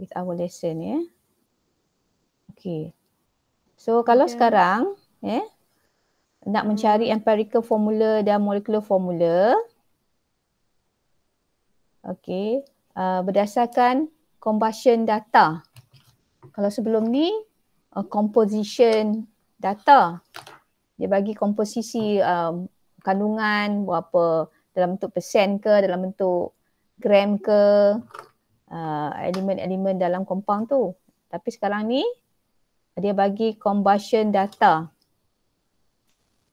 with our lesson ya. Yeah. Okay. So kalau okay. sekarang eh nak hmm. mencari empirical formula dan molecular formula okay, uh, berdasarkan combustion data kalau sebelum ni uh, composition data dia bagi komposisi um, kandungan berapa dalam bentuk persen ke dalam bentuk gram ke uh, elemen-elemen dalam compound tu. Tapi sekarang ni dia bagi combustion data.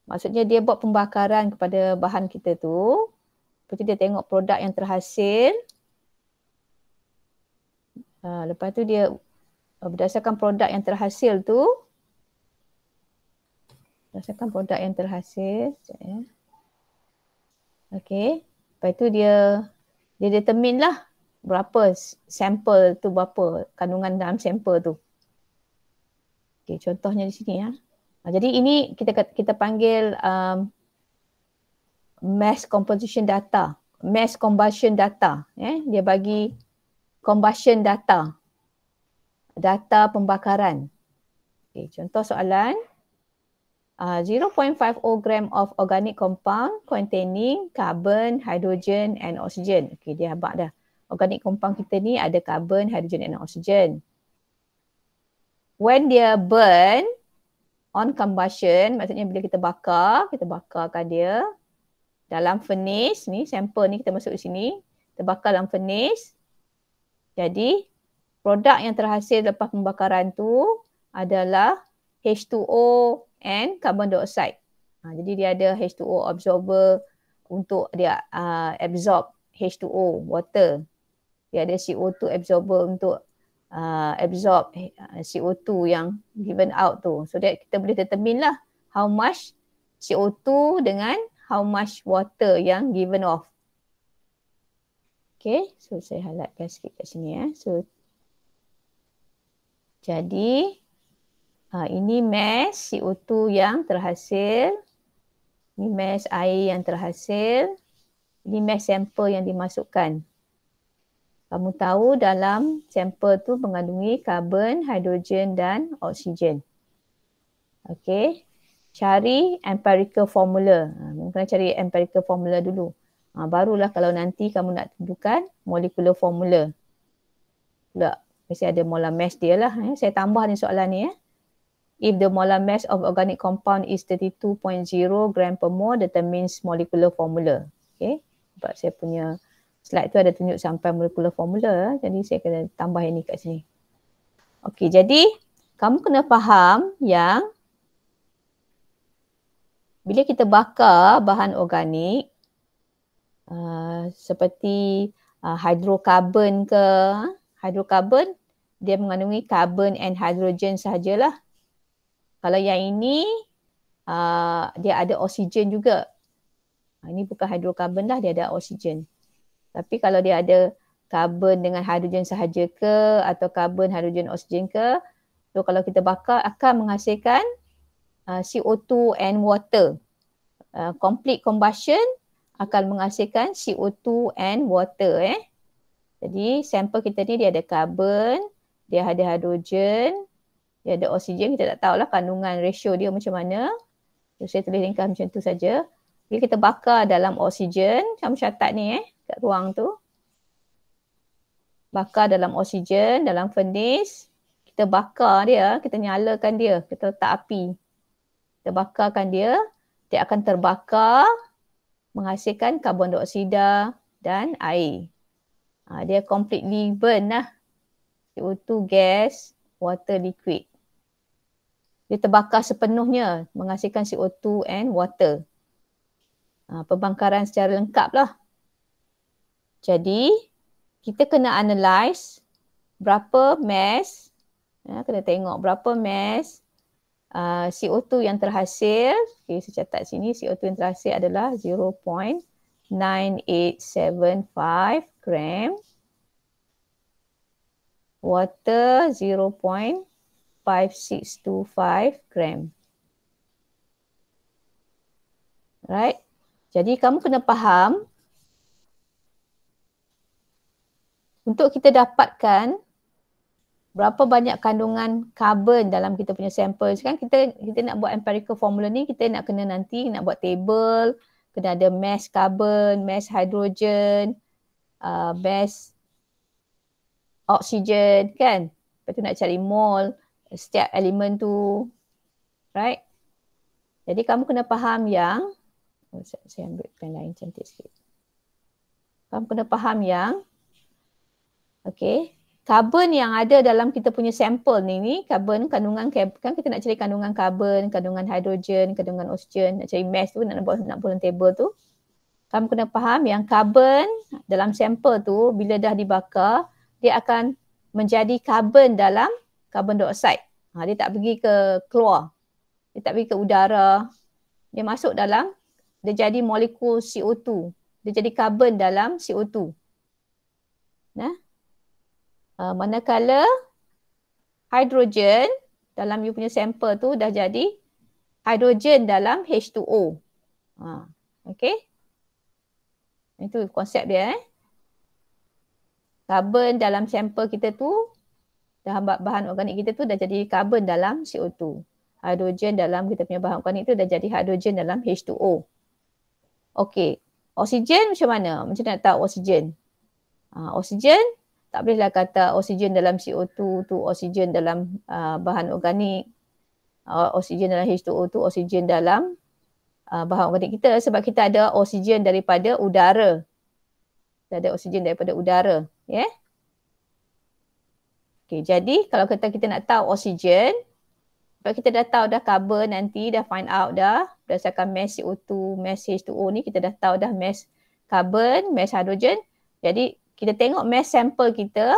Maksudnya dia buat pembakaran kepada bahan kita tu. Lepas tu dia tengok produk yang terhasil. Uh, lepas tu dia uh, berdasarkan produk yang terhasil tu berdasarkan produk yang terhasil sekejap ya. Okey. Lepas tu dia dia determine lah berapa sampel tu berapa kandungan dalam sampel tu. Okay, contohnya di sini ya. Ah, jadi ini kita kita panggil um, mass composition data, mass combustion data. Eh? Dia bagi combustion data, data pembakaran. Okay, contoh soalan. Uh, ah, 0.50 gram of organic compound containing carbon, hydrogen and oxygen. Okay, dia habak dah. Organik compound kita ni ada karbon, hidrogen dan oksigen. When dia burn on combustion, maksudnya bila kita bakar, kita bakarkan dia dalam furnace ni, sampel ni kita masuk di sini, terbakar dalam furnace. Jadi produk yang terhasil lepas pembakaran tu adalah H2O and carbon dioxide. Ha, jadi dia ada H2O absorber untuk dia uh, absorb H2O, water. Ya, dia ada CO2 absorber untuk uh, absorb uh, CO2 yang given out tu. So that kita boleh determine lah how much CO2 dengan how much water yang given off. Okay, so saya halatkan sikit kat sini ya. Eh. So jadi uh, ini mass CO2 yang terhasil. Ini mass air yang terhasil. Ini mass sampel yang dimasukkan kamu tahu dalam sampel tu mengandungi karbon, hidrogen dan oksigen. Okey, cari empirical formula. Ha, mungkin kena cari empirical formula dulu. Ha, barulah kalau nanti kamu nak tentukan molecular formula. Pula mesti ada molar mass dia lah. Eh. Saya tambah ni soalan ni. Eh. If the molar mass of organic compound is 32.0 gram per mole, determines molecular formula. Okay. Sebab saya punya slide tu ada tunjuk sampai molecular formula jadi saya kena tambah yang ni kat sini okey jadi kamu kena faham yang bila kita bakar bahan organik uh, seperti uh, hidrokarbon ke hidrokarbon dia mengandungi carbon and hydrogen sajalah kalau yang ini uh, dia ada oksigen juga uh, ini bukan hidrokarbon dah dia ada oksigen tapi kalau dia ada karbon dengan hidrogen sahaja ke atau karbon hidrogen oksigen ke so kalau kita bakar akan menghasilkan uh, CO2 and water. Uh, complete combustion akan menghasilkan CO2 and water eh. Jadi sampel kita ni dia ada karbon, dia ada hidrogen, dia ada oksigen kita tak tahulah kandungan ratio dia macam mana. So, saya tulis ringkas macam tu saja. Bila kita bakar dalam oksigen, macam syarat ni eh kat ruang tu. Bakar dalam oksigen, dalam furnace. Kita bakar dia, kita nyalakan dia, kita letak api. Kita bakarkan dia, dia akan terbakar menghasilkan karbon dioksida dan air. Ha, dia completely burn lah. CO2 gas, water liquid. Dia terbakar sepenuhnya menghasilkan CO2 and water. Ha, pembangkaran secara lengkap lah. Jadi kita kena analyse berapa mass ya, kena tengok berapa mass uh, CO2 yang terhasil. Okay, saya catat sini CO2 yang terhasil adalah 0.9875 gram. Water 0.5625 gram. Right? Jadi kamu kena faham untuk kita dapatkan berapa banyak kandungan karbon dalam kita punya sampel kan kita kita nak buat empirical formula ni kita nak kena nanti nak buat table kena ada mass carbon mass hydrogen uh, mass oxygen kan lepas tu nak cari mole setiap elemen tu right jadi kamu kena faham yang oh, saya ambil pen lain cantik sikit kamu kena faham yang Okay. Karbon yang ada dalam kita punya sampel ni ni karbon kandungan kan kita nak cari kandungan karbon, kandungan hidrogen, kandungan oksigen, nak cari mass tu nak buat nak bulan table tu. Kamu kena faham yang karbon dalam sampel tu bila dah dibakar dia akan menjadi karbon dalam karbon dioxide. Ha, dia tak pergi ke keluar. Dia tak pergi ke udara. Dia masuk dalam dia jadi molekul CO2. Dia jadi karbon dalam CO2. Nah, uh, manakala hidrogen dalam you punya sampel tu dah jadi hidrogen dalam H2O. Ha, okay. Itu konsep dia eh. Carbon dalam sampel kita tu dah dalam bahan organik kita tu dah jadi karbon dalam CO2. Hidrogen dalam kita punya bahan organik tu dah jadi hidrogen dalam H2O. Okay. Oksigen macam mana? Macam mana nak tahu oksigen? Ha, oksigen tak bolehlah kata oksigen dalam CO2 tu oksigen dalam uh, bahan organik uh, oksigen dalam H2O tu oksigen dalam uh, bahan organik kita sebab kita ada oksigen daripada udara kita ada oksigen daripada udara ya yeah? okey jadi kalau kita kita nak tahu oksigen sebab kita dah tahu dah carbon nanti dah find out dah berdasarkan mass CO2 mass H2O ni kita dah tahu dah mass carbon mass hydrogen jadi kita tengok mass sample kita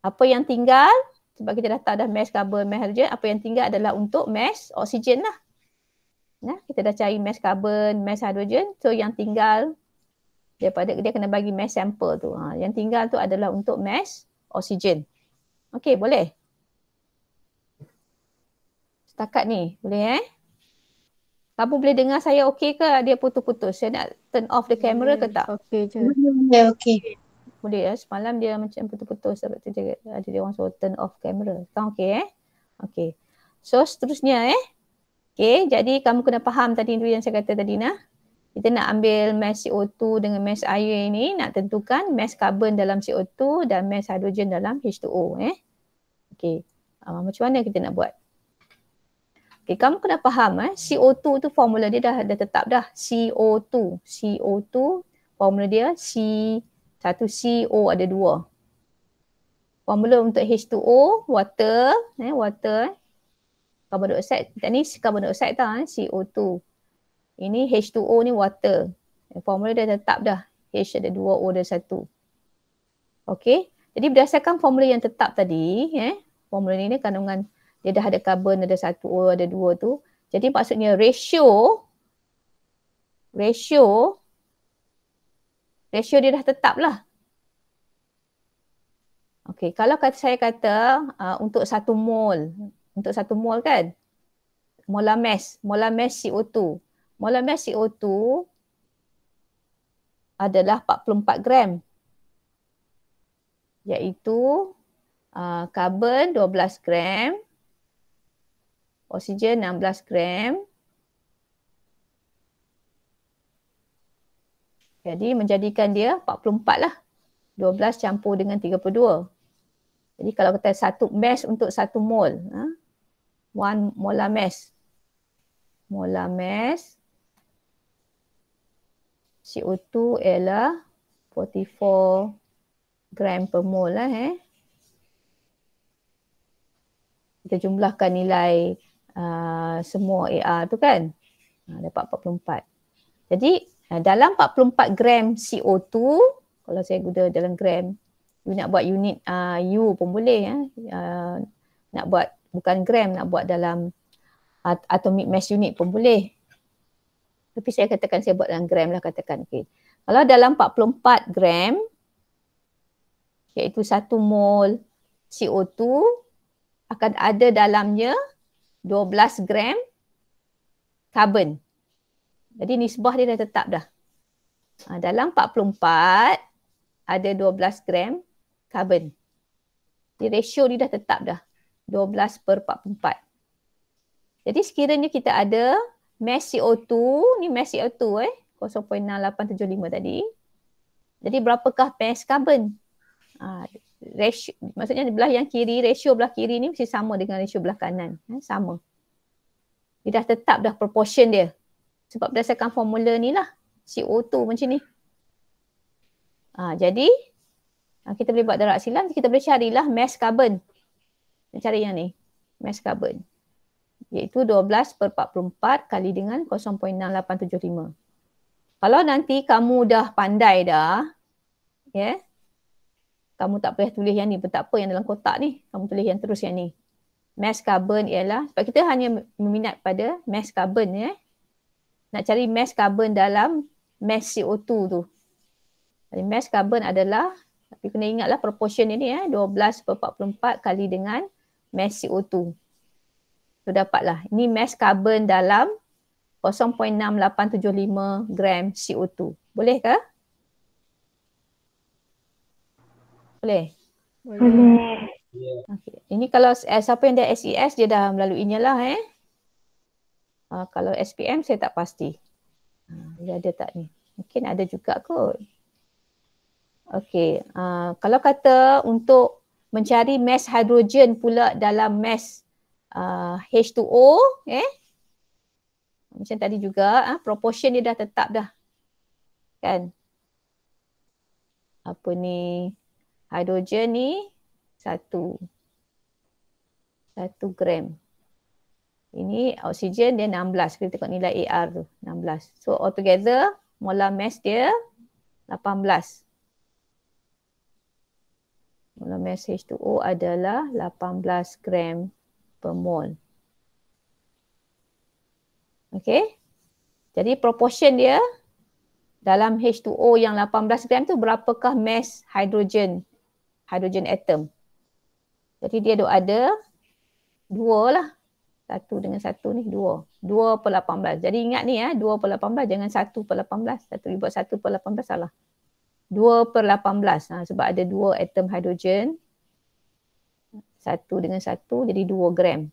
apa yang tinggal sebab kita dah tahu dah mass carbon mass hydrogen apa yang tinggal adalah untuk mass oksigen lah nah kita dah cari mass carbon mass hydrogen so yang tinggal daripada dia kena bagi mass sample tu ha, yang tinggal tu adalah untuk mass oksigen Okay, boleh setakat ni boleh eh kamu boleh dengar saya okey ke dia putus-putus saya nak turn off the camera yeah, ke tak? okay. je. Ya yeah, okey. Boleh ya. Semalam dia macam putus-putus sebab tu dia ah, ada dia orang suruh turn off camera. Sekarang okay. eh? Okey. So seterusnya eh. okay. jadi kamu kena faham tadi tu yang saya kata tadi nah. Kita nak ambil mass CO2 dengan mass air ini nak tentukan mass carbon dalam CO2 dan mass hydrogen dalam H2O eh. Okay. Uh, macam mana kita nak buat? Okay, kamu kena faham eh CO2 tu formula dia dah dah tetap dah CO2 CO2 formula dia C satu CO ada dua. Formula untuk H2O water eh water karbon eh. dioxide dan ni karbon dioxide tau eh CO2. Ini H2O ni water. Eh, formula dia tetap dah H ada dua O ada satu. Okay, Jadi berdasarkan formula yang tetap tadi eh formula ni ni kandungan dia dah ada karbon ada satu O ada dua tu. Jadi maksudnya ratio ratio ratio dia dah tetap lah. Okey, kalau kata saya kata uh, untuk satu mol, untuk satu mol kan, molar mass, molar mass CO2. Molar mass CO2 adalah 44 gram. Iaitu uh, carbon 12 gram, oksigen 16 gram. Jadi menjadikan dia 44 lah. 12 campur dengan 32. Jadi kalau kita satu mes untuk satu mol. Ha? One molar mes. Molar mes. CO2 ialah 44 gram per mol lah eh. Kita jumlahkan nilai Uh, semua AR tu kan uh, dapat 44 jadi uh, dalam 44 gram CO2 kalau saya guna dalam gram you nak buat unit uh, U pun boleh eh? uh, nak buat bukan gram nak buat dalam atomic mass unit pun boleh tapi saya katakan saya buat dalam gram lah katakan okay. kalau dalam 44 gram iaitu satu mol CO2 akan ada dalamnya 12 gram karbon. Jadi nisbah dia dah tetap dah. Ha, dalam 44 ada 12 gram karbon. Di ratio dia dah tetap dah. 12 per 44. Jadi sekiranya kita ada mass CO2, ni mass CO2 eh, 0.6875 tadi. Jadi berapakah mass karbon? Ha, ratio, maksudnya belah yang kiri, ratio belah kiri ni mesti sama dengan ratio belah kanan. Eh, sama. Dia dah tetap dah proportion dia. Sebab berdasarkan formula ni lah. CO2 macam ni. Ha, jadi, ha, kita boleh buat darah silam, kita boleh carilah mass carbon. Kita cari yang ni. Mass carbon. Iaitu 12 per 44 kali dengan 0.6875. Kalau nanti kamu dah pandai dah, ya, yeah, kamu tak payah tulis yang ni pun tak apa yang dalam kotak ni kamu tulis yang terus yang ni mass carbon ialah sebab kita hanya meminat pada mass carbon ya eh? nak cari mass carbon dalam mass CO2 tu jadi mass carbon adalah tapi kena ingatlah proportion ini ya eh, 12.44 kali dengan mass CO2 tu so, dapatlah ini mass carbon dalam 0.6875 gram CO2 boleh ke Boleh? Boleh. Okay. Ini kalau eh siapa yang dah SES, dia dah melaluinya lah eh. Uh, kalau SPM, saya tak pasti. Ah, dia ada tak ni? Mungkin ada juga kot. Okay. Uh, ah, kalau kata untuk mencari mass hidrogen pula dalam mass uh, H2O, eh? macam tadi juga, uh, proportion dia dah tetap dah. Kan? Apa ni? hidrogen ni satu. Satu gram. Ini oksigen dia 16. Kita tengok nilai AR tu 16. So altogether molar mass dia 18. Molar mass H2O adalah 18 gram per mol. Okay. Jadi proportion dia dalam H2O yang 18 gram tu berapakah mass hidrogen hydrogen atom. Jadi dia ada ada dua lah. Satu dengan satu ni dua. Dua per lapan belas. Jadi ingat ni ya. Dua per lapan belas jangan satu per lapan belas. Satu ribu satu per lapan belas salah. Dua per lapan belas. Ha, sebab ada dua atom hidrogen. Satu dengan satu jadi dua gram.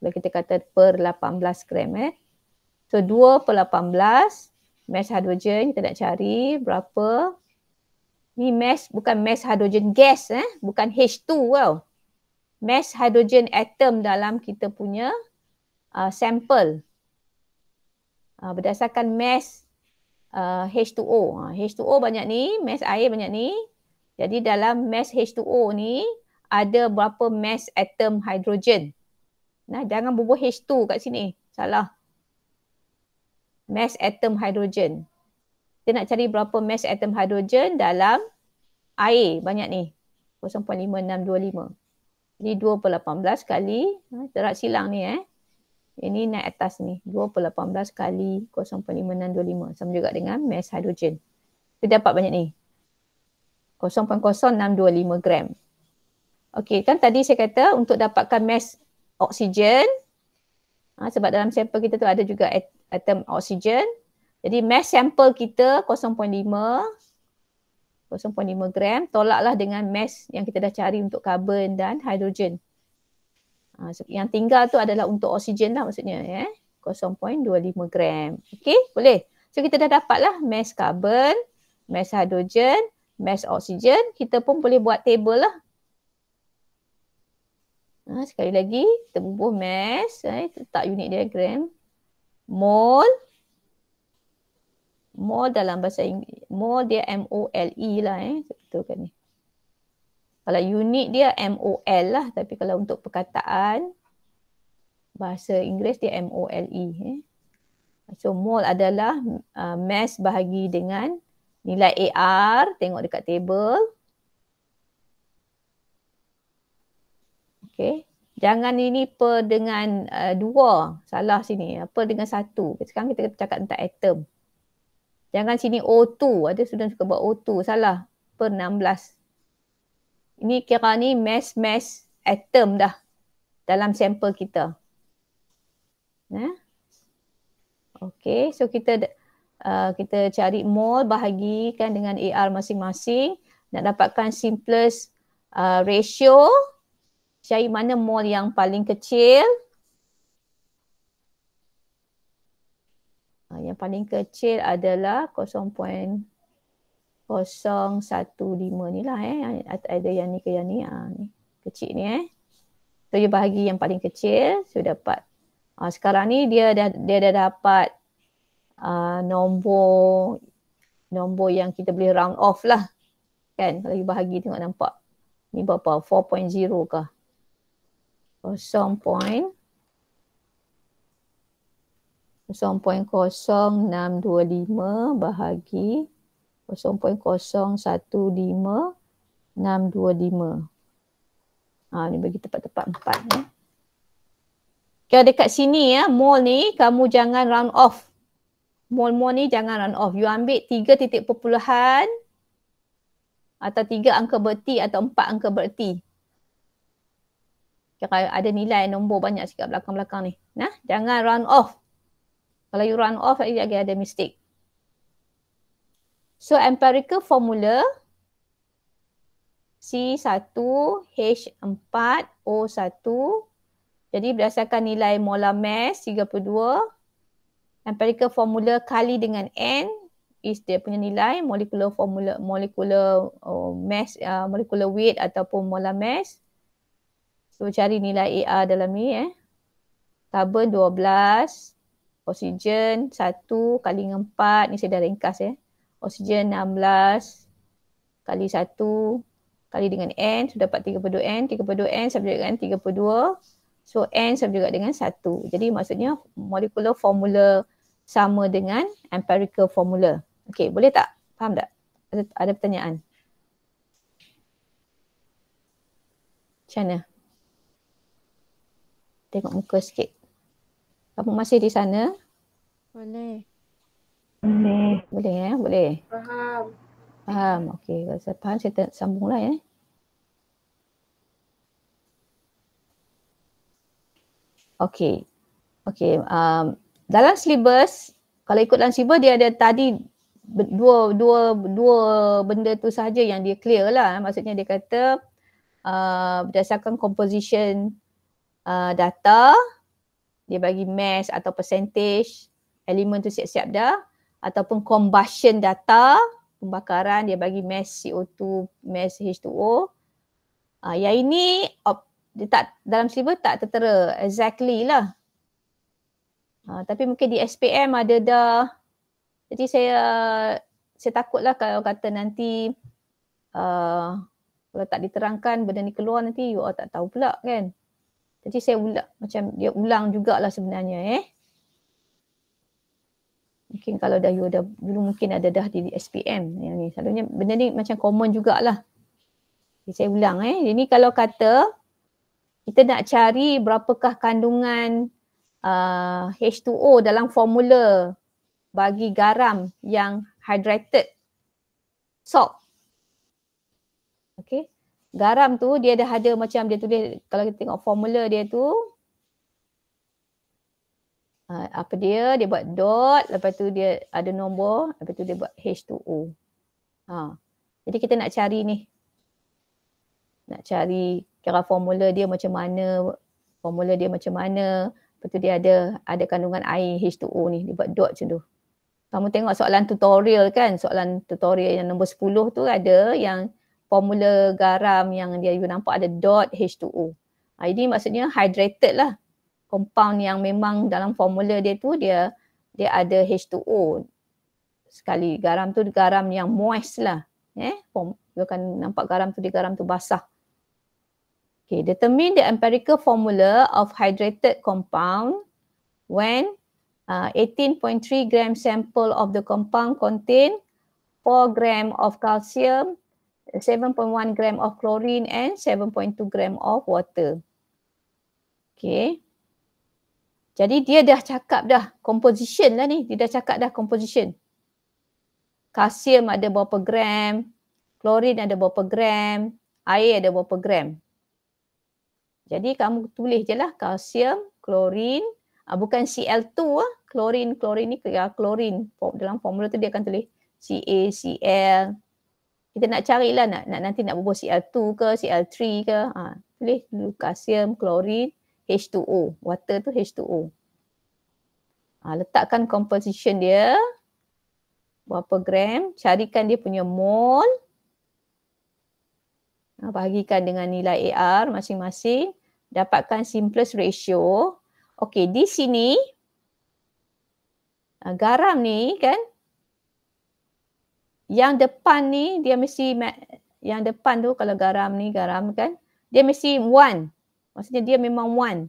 Kalau kita kata per lapan belas gram eh. So dua per lapan belas mass hidrogen kita nak cari berapa ni mass bukan mass hydrogen gas eh bukan H2 tau mass hydrogen atom dalam kita punya uh, sampel uh, berdasarkan mass uh, H2O uh, H2O banyak ni mass air banyak ni jadi dalam mass H2O ni ada berapa mass atom hidrogen. Nah jangan bubuh H2 kat sini. Salah. Mass atom hidrogen dia nak cari berapa mass atom hidrogen dalam air banyak ni 0.5625 jadi 2/18 kali ha, terak silang ni eh ini naik atas ni 2/18 kali 0.5625 sama juga dengan mass hidrogen kita dapat banyak ni 0.0625 gram Okey kan tadi saya kata untuk dapatkan mass oksigen ha, sebab dalam sampel kita tu ada juga atom oksigen jadi mass sample kita 0.5 0.5 gram tolaklah dengan mass yang kita dah cari untuk karbon dan hidrogen. Ah, yang tinggal tu adalah untuk oksigen lah maksudnya ya. Eh? 0.25 gram. Okey, boleh. So kita dah dapatlah mass karbon, mass hidrogen, mass oksigen. Kita pun boleh buat table lah. Ha, sekali lagi, kita bubuh mass. Eh, letak unit dia gram. Mole mole dalam bahasa Inggeris, mole dia M-O-L-E lah eh. Itu kan ni. Kalau unit dia M-O-L lah tapi kalau untuk perkataan bahasa Inggeris dia M-O-L-E eh. So mole adalah uh, mass bahagi dengan nilai AR tengok dekat table. Okay. Jangan ini per dengan uh, dua. Salah sini. Per dengan satu. Sekarang kita cakap tentang atom. Jangan sini O2. Ada student suka buat O2. Salah. Per 16. Ini kira ni mass-mass atom dah dalam sampel kita. Eh? Ha? Okay. So kita uh, kita cari mole bahagikan dengan AR masing-masing. Nak dapatkan simplest uh, ratio. Cari mana mole yang paling kecil. yang paling kecil adalah 0.015 ni lah eh. Ada yang ni ke yang ni. Ha, ni. Kecil ni eh. So dia bahagi yang paling kecil. So dapat. Ha, sekarang ni dia dah, dia dah dapat uh, nombor nombor yang kita boleh round off lah. Kan? Kalau you bahagi tengok nampak. Ni berapa? 4.0 kah? 0.015. 0.0625 bahagi 0.015625. Ha, ni bagi tepat-tepat 4. Ya. Okay, dekat sini ya, mole ni kamu jangan round off. Mole-mole ni jangan round off. You ambil tiga titik perpuluhan atau tiga angka berti atau empat angka berti. Kira ada nilai nombor banyak sikit belakang-belakang ni. Nah, jangan round off. Kalau you run off, you akan ada mistake. So empirical formula C1 H4 O1 jadi berdasarkan nilai molar mass 32 empirical formula kali dengan N is dia punya nilai molecular formula molecular oh, mass uh, molecular weight ataupun molar mass so cari nilai AR dalam ni eh carbon 12 oksigen 1 kali dengan 4 ni saya dah ringkas ya. Eh. Oksigen 16 kali 1 kali dengan N sudah dapat 32N, 32N sama juga dengan 32. So N sama juga dengan 1. Jadi maksudnya molecular formula sama dengan empirical formula. Okay, boleh tak? Faham tak? Ada, ada pertanyaan? Macam mana? Tengok muka sikit. Abang masih di sana? Boleh. Boleh. Boleh ya, boleh. Faham. Faham. Okey, kalau saya faham saya sambunglah ya. Eh. Okey. Okey, um, dalam silibus kalau ikut dalam silibus dia ada tadi dua dua dua benda tu saja yang dia clear lah. Maksudnya dia kata uh, berdasarkan composition uh, data dia bagi mass atau percentage elemen tu siap-siap dah ataupun combustion data pembakaran dia bagi mass CO2, mass H2O. Ah yang ini op, dia tak dalam silver tak tertera exactly lah. Ha, tapi mungkin di SPM ada dah. Jadi saya saya takutlah kalau kata nanti uh, kalau tak diterangkan benda ni keluar nanti you all tak tahu pula kan. Jadi saya ulang macam dia ulang jugalah sebenarnya eh. Mungkin kalau dah you dah dulu mungkin ada dah di SPM yang ni. Selalunya benda ni macam common jugalah. Jadi saya ulang eh. Ini kalau kata kita nak cari berapakah kandungan uh, H2O dalam formula bagi garam yang hydrated salt garam tu dia dah ada macam dia tulis kalau kita tengok formula dia tu ah, apa dia dia buat dot lepas tu dia ada nombor lepas tu dia buat H2O. Ha. Jadi kita nak cari ni. Nak cari kira formula dia macam mana, formula dia macam mana, lepas tu dia ada ada kandungan air H2O ni dia buat dot macam tu. Kamu tengok soalan tutorial kan, soalan tutorial yang nombor 10 tu ada yang formula garam yang dia you nampak ada dot H2O. Ha, ah, ini maksudnya hydrated lah. Compound yang memang dalam formula dia tu dia dia ada H2O. Sekali garam tu garam yang moist lah. Eh, form, you akan nampak garam tu di garam tu basah. Okay, determine the empirical formula of hydrated compound when uh, 18.3 gram sample of the compound contain 4 gram of calcium, 7.1 gram of chlorine and 7.2 gram of water. Okay. Jadi dia dah cakap dah composition lah ni. Dia dah cakap dah composition. Kalsium ada berapa gram. Klorin ada berapa gram. Air ada berapa gram. Jadi kamu tulis je lah kalsium, klorin. Ah, bukan Cl2 lah. Klorin, klorin ni klorin. Ah, dalam formula tu dia akan tulis. CaCl, kita nak carilah nak, nak nanti nak bubuh Cl2 ke Cl3 ke ha, tulis dulu kalsium klorin H2O water tu H2O ha, letakkan composition dia berapa gram carikan dia punya mol ha, bahagikan dengan nilai AR masing-masing dapatkan simplest ratio Okay di sini ha, garam ni kan yang depan ni dia mesti yang depan tu kalau garam ni garam kan dia mesti one maksudnya dia memang one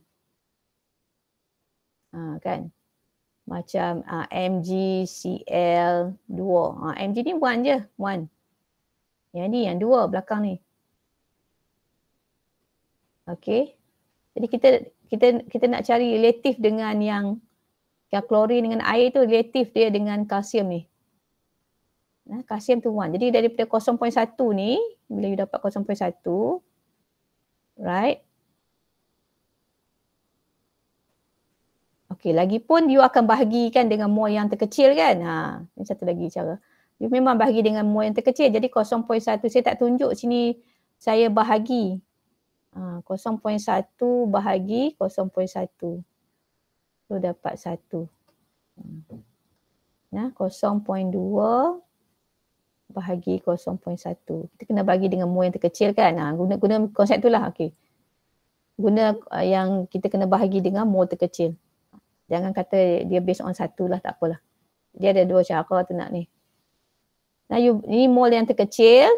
ha, kan macam ha, ah, mg cl dua ha, mg ni one je one yang ni yang dua belakang ni okey jadi kita kita kita nak cari relatif dengan yang yang klorin dengan air tu relatif dia dengan kalsium ni Nah, kalsium tu 1. Jadi daripada 0.1 ni, bila you dapat 0.1, right? Okay, lagi pun you akan bahagikan dengan mole yang terkecil kan? Ha, ini satu lagi cara. You memang bahagi dengan mole yang terkecil. Jadi 0.1, saya tak tunjuk sini saya bahagi. Ha, 0.1 bahagi 0.1. Tu so, dapat 1. Nah, 0.2 bahagi 0.1. Kita kena bagi dengan mole yang terkecil kan. Ha, guna, guna konsep tu lah. Okay. Guna uh, yang kita kena bahagi dengan mole terkecil. Jangan kata dia based on satu lah tak apalah. Dia ada dua cara tu nak ni. Nah, you, ni mole yang terkecil.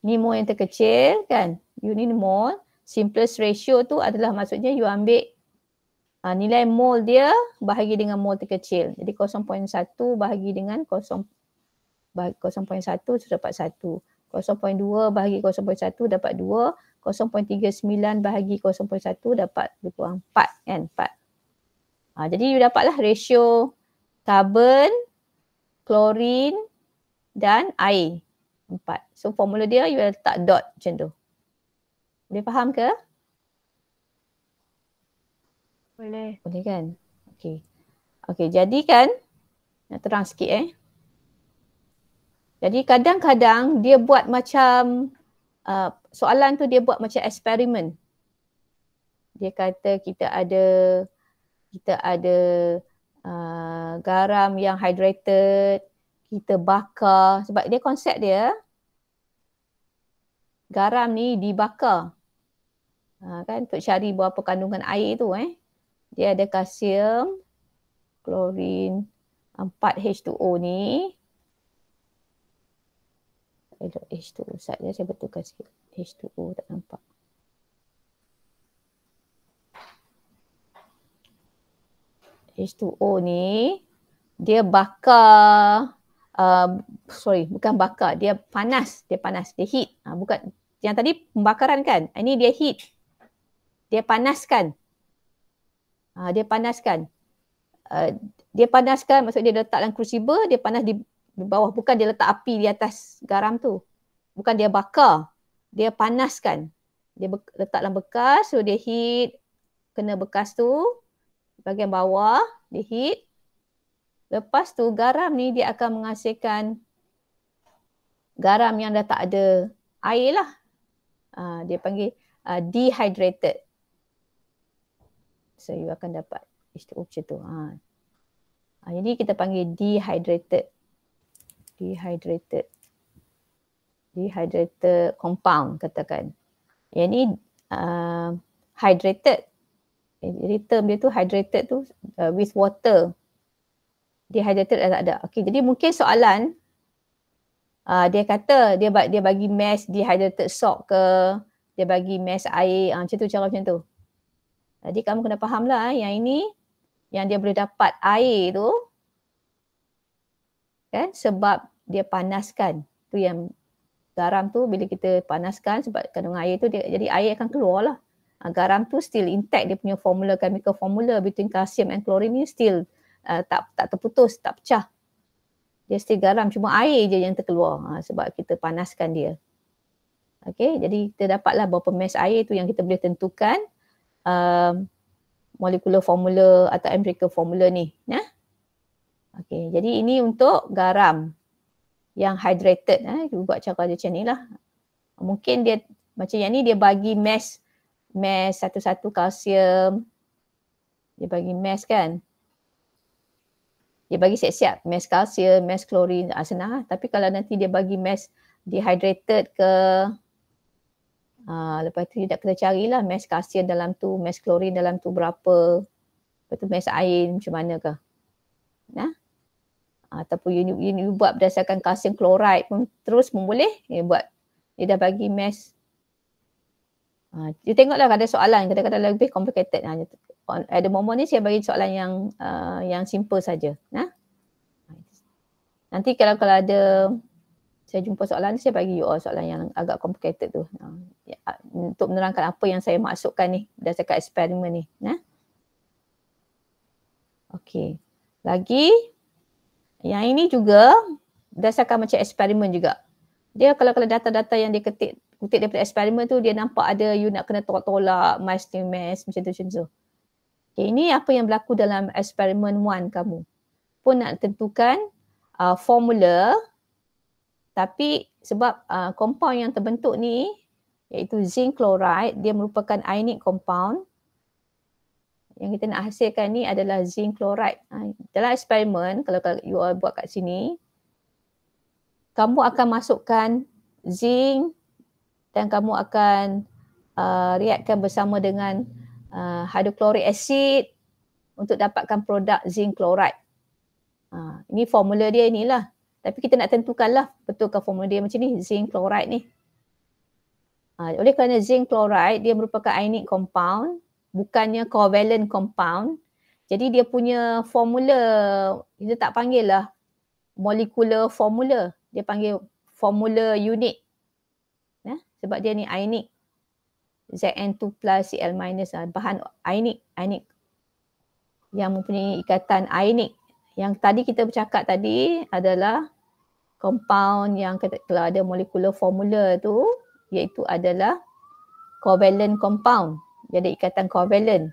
Ni mole yang terkecil kan. You ni mole. Simplest ratio tu adalah maksudnya you ambil uh, nilai mol dia bahagi dengan mol terkecil. Jadi 0.1 bahagi dengan 0.1 bahagi 0.1 dapat 1. 0.2 bahagi 0.1 dapat 2. 0.39 bahagi 0.1 dapat lebih kurang 4 kan 4. Uh, ha, jadi you dapatlah ratio karbon, klorin dan air. 4. So formula dia you letak dot macam tu. Boleh faham ke? Boleh. Boleh kan? Okey. Okey, jadi kan nak terang sikit eh. Jadi kadang-kadang dia buat macam uh, soalan tu dia buat macam eksperimen. Dia kata kita ada kita ada uh, garam yang hydrated, kita bakar sebab dia konsep dia garam ni dibakar. Uh, kan untuk cari berapa kandungan air tu eh dia ada kalsium klorin 4H2O ni elok H2O sat saya betulkan sikit H2O tak nampak H2O ni dia bakar uh, sorry bukan bakar dia panas dia panas dia heat uh, bukan yang tadi pembakaran kan ah, ini dia heat dia panaskan Ha, dia panaskan. Uh, dia panaskan maksud dia letak dalam crucible. dia panas di, di bawah bukan dia letak api di atas garam tu. Bukan dia bakar, dia panaskan. Dia be- letak dalam bekas, so dia heat kena bekas tu bagian bawah, dia heat. Lepas tu garam ni dia akan menghasilkan garam yang dah tak ada air lah. Uh, dia panggil uh, dehydrated. So you akan dapat H2O macam tu. Ha. ha. Jadi kita panggil dehydrated. Dehydrated. Dehydrated compound katakan. Yang ni uh, hydrated. Eh, jadi term dia tu hydrated tu uh, with water. Dehydrated tak ada. Okay jadi mungkin soalan uh, dia kata dia dia bagi mass dehydrated salt ke dia bagi mass air uh, macam tu cara macam tu. Jadi kamu kena fahamlah eh, yang ini yang dia boleh dapat air tu kan sebab dia panaskan. Tu yang garam tu bila kita panaskan sebab kandungan air tu dia, jadi air akan keluar lah. Ah, garam tu still intact dia punya formula chemical formula between calcium and chlorine ni still uh, tak tak terputus, tak pecah. Dia still garam cuma air je yang terkeluar ha, sebab kita panaskan dia. Okay, jadi kita dapatlah berapa mass air tu yang kita boleh tentukan um, molecular formula atau empirical formula ni. Ya? Okay, jadi ini untuk garam yang hydrated. Eh? Kita buat cara macam ni lah. Mungkin dia macam yang ni dia bagi mass mass satu-satu kalsium. Dia bagi mass kan. Dia bagi siap-siap mass kalsium, mass klorin. Ah, senang lah. Tapi kalau nanti dia bagi mass dehydrated ke Ha, lepas tu dia kena carilah mass kalsium dalam tu, mass klorin dalam tu berapa. Lepas tu mes air macam mana ke. Nah. Ha, ataupun you, you, you, buat berdasarkan kalsium kloride pun terus pun boleh. Dia buat, dia dah bagi mass. Ha, dia tengoklah ada soalan kadang-kadang lebih complicated. Ha, at the moment ni saya bagi soalan yang uh, yang simple saja. Nah. Ha, Nanti kalau kalau ada saya jumpa soalan ni saya bagi you all soalan yang agak complicated tu. Ha. Ya, untuk menerangkan apa yang saya maksudkan ni berdasarkan eksperimen ni. Nah. Ha? Okey. Lagi yang ini juga dah saya macam eksperimen juga. Dia kalau kalau data-data yang dia ketik kutip daripada eksperimen tu dia nampak ada you nak kena tolak-tolak mass to mass macam tu macam tu. Okay, ini apa yang berlaku dalam eksperimen one kamu. Pun nak tentukan uh, formula tapi sebab uh, compound yang terbentuk ni iaitu zinc chloride, dia merupakan ionic compound. Yang kita nak hasilkan ni adalah zinc chloride. Uh, dalam eksperimen, kalau, kalau you all buat kat sini, kamu akan masukkan zinc dan kamu akan uh, reaktkan bersama dengan uh, hydrochloric acid untuk dapatkan produk zinc chloride. Uh, ini formula dia inilah. Tapi kita nak tentukanlah betulkah formula dia macam ni, zinc chloride ni. Ha, oleh kerana zinc chloride dia merupakan ionic compound, bukannya covalent compound. Jadi dia punya formula, kita tak panggil lah molecular formula. Dia panggil formula unit. Nah, ya, Sebab dia ni ionic. Zn2 plus Cl minus, ha, bahan ionic. ionic yang mempunyai ikatan ionic yang tadi kita bercakap tadi adalah compound yang kalau ada molekular formula tu iaitu adalah covalent compound jadi ikatan covalent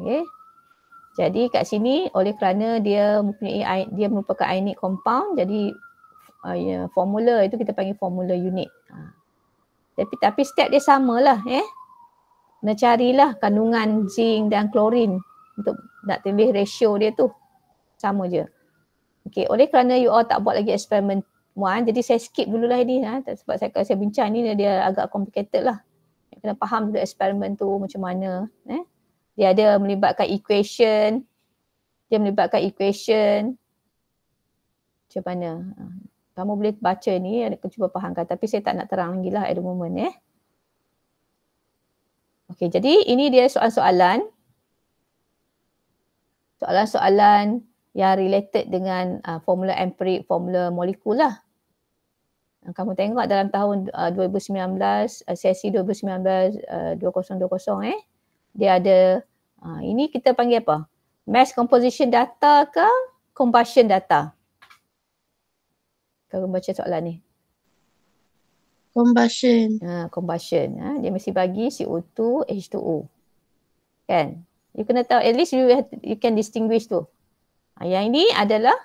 okey jadi kat sini oleh kerana dia mempunyai dia merupakan ionic compound jadi uh, ya, formula itu kita panggil formula unit ha. tapi tapi step dia samalah eh nak carilah kandungan zinc dan klorin untuk nak tembih ratio dia tu sama je Okay, oleh kerana you all tak buat lagi experiment one jadi saya skip dululah ini ha sebab saya saya bincang ni dia agak complicated lah kena faham dulu experiment tu macam mana eh dia ada melibatkan equation dia melibatkan equation macam mana ha. kamu boleh baca ni ada cuba fahamkan tapi saya tak nak terang lagi lah at the moment eh Okey, jadi ini dia soalan-soalan soalan-soalan yang related dengan uh, formula empirik, formula molekul lah. Ah, kamu tengok dalam tahun uh, 2019, uh, sesi 2019 uh, 2020 eh. Dia ada, uh, ini kita panggil apa? Mass composition data ke combustion data? Kamu baca soalan ni. Combustion. Uh, combustion. Uh, dia mesti bagi CO2, H2O. Kan? you kena tahu at least you have, you can distinguish tu. Ah, yang ini adalah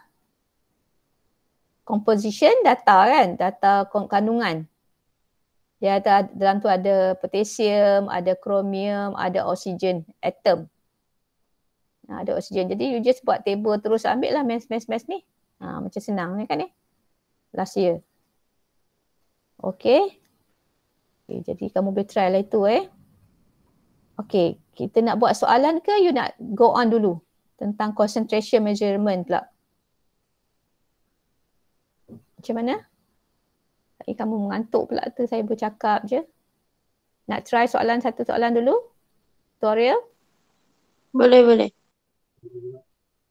composition data kan, data kandungan. Dia ada, dalam tu ada potassium, ada chromium, ada oksigen atom. Ah, ada oksigen. Jadi you just buat table terus ambil lah mass mass mass ni. Ha, macam senang kan ni. Last year. Okay. okay. Jadi kamu boleh try lah itu eh. Okay kita nak buat soalan ke you nak go on dulu tentang concentration measurement pula? Macam mana? Tapi kamu mengantuk pula tu saya bercakap je. Nak try soalan satu soalan dulu? Tutorial? Boleh, boleh.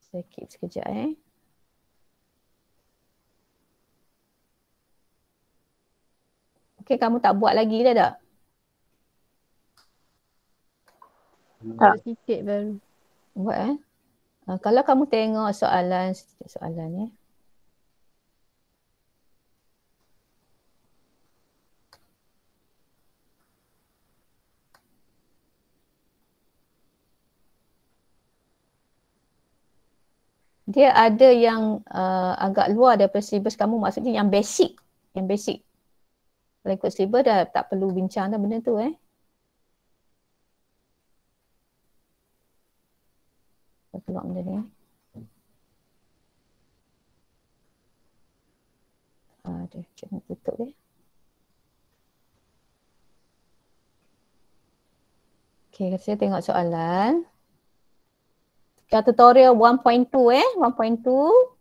Saya keep sekejap eh. Okay, kamu tak buat lagi dah tak? Tak. Sikit baru. Buat eh. Uh, kalau kamu tengok soalan, sikit soalan ya. Eh? Dia ada yang uh, agak luar daripada silibus kamu maksudnya yang basic. Yang basic. Kalau ikut silibus dah tak perlu bincang dah benda tu eh. Saya keluar benda ni. Aduh, kena tutup dia. Okay, kata saya tengok soalan. Tutorial 1.2 eh, 1.2.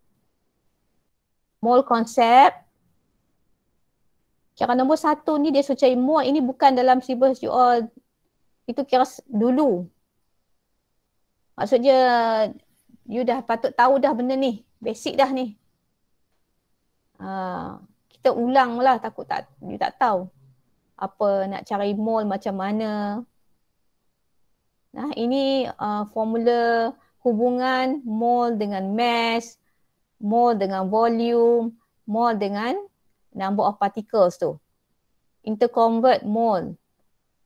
Mole concept. Kira nombor satu ni dia suruh cari Ini bukan dalam Sibus you all. Itu kira dulu. Maksudnya you dah patut tahu dah benda ni. Basic dah ni. Ha, kita ulang lah takut tak, you tak tahu. Apa nak cari mole macam mana. Nah ini uh, formula hubungan mole dengan mass, mole dengan volume, mole dengan number of particles tu. Interconvert mole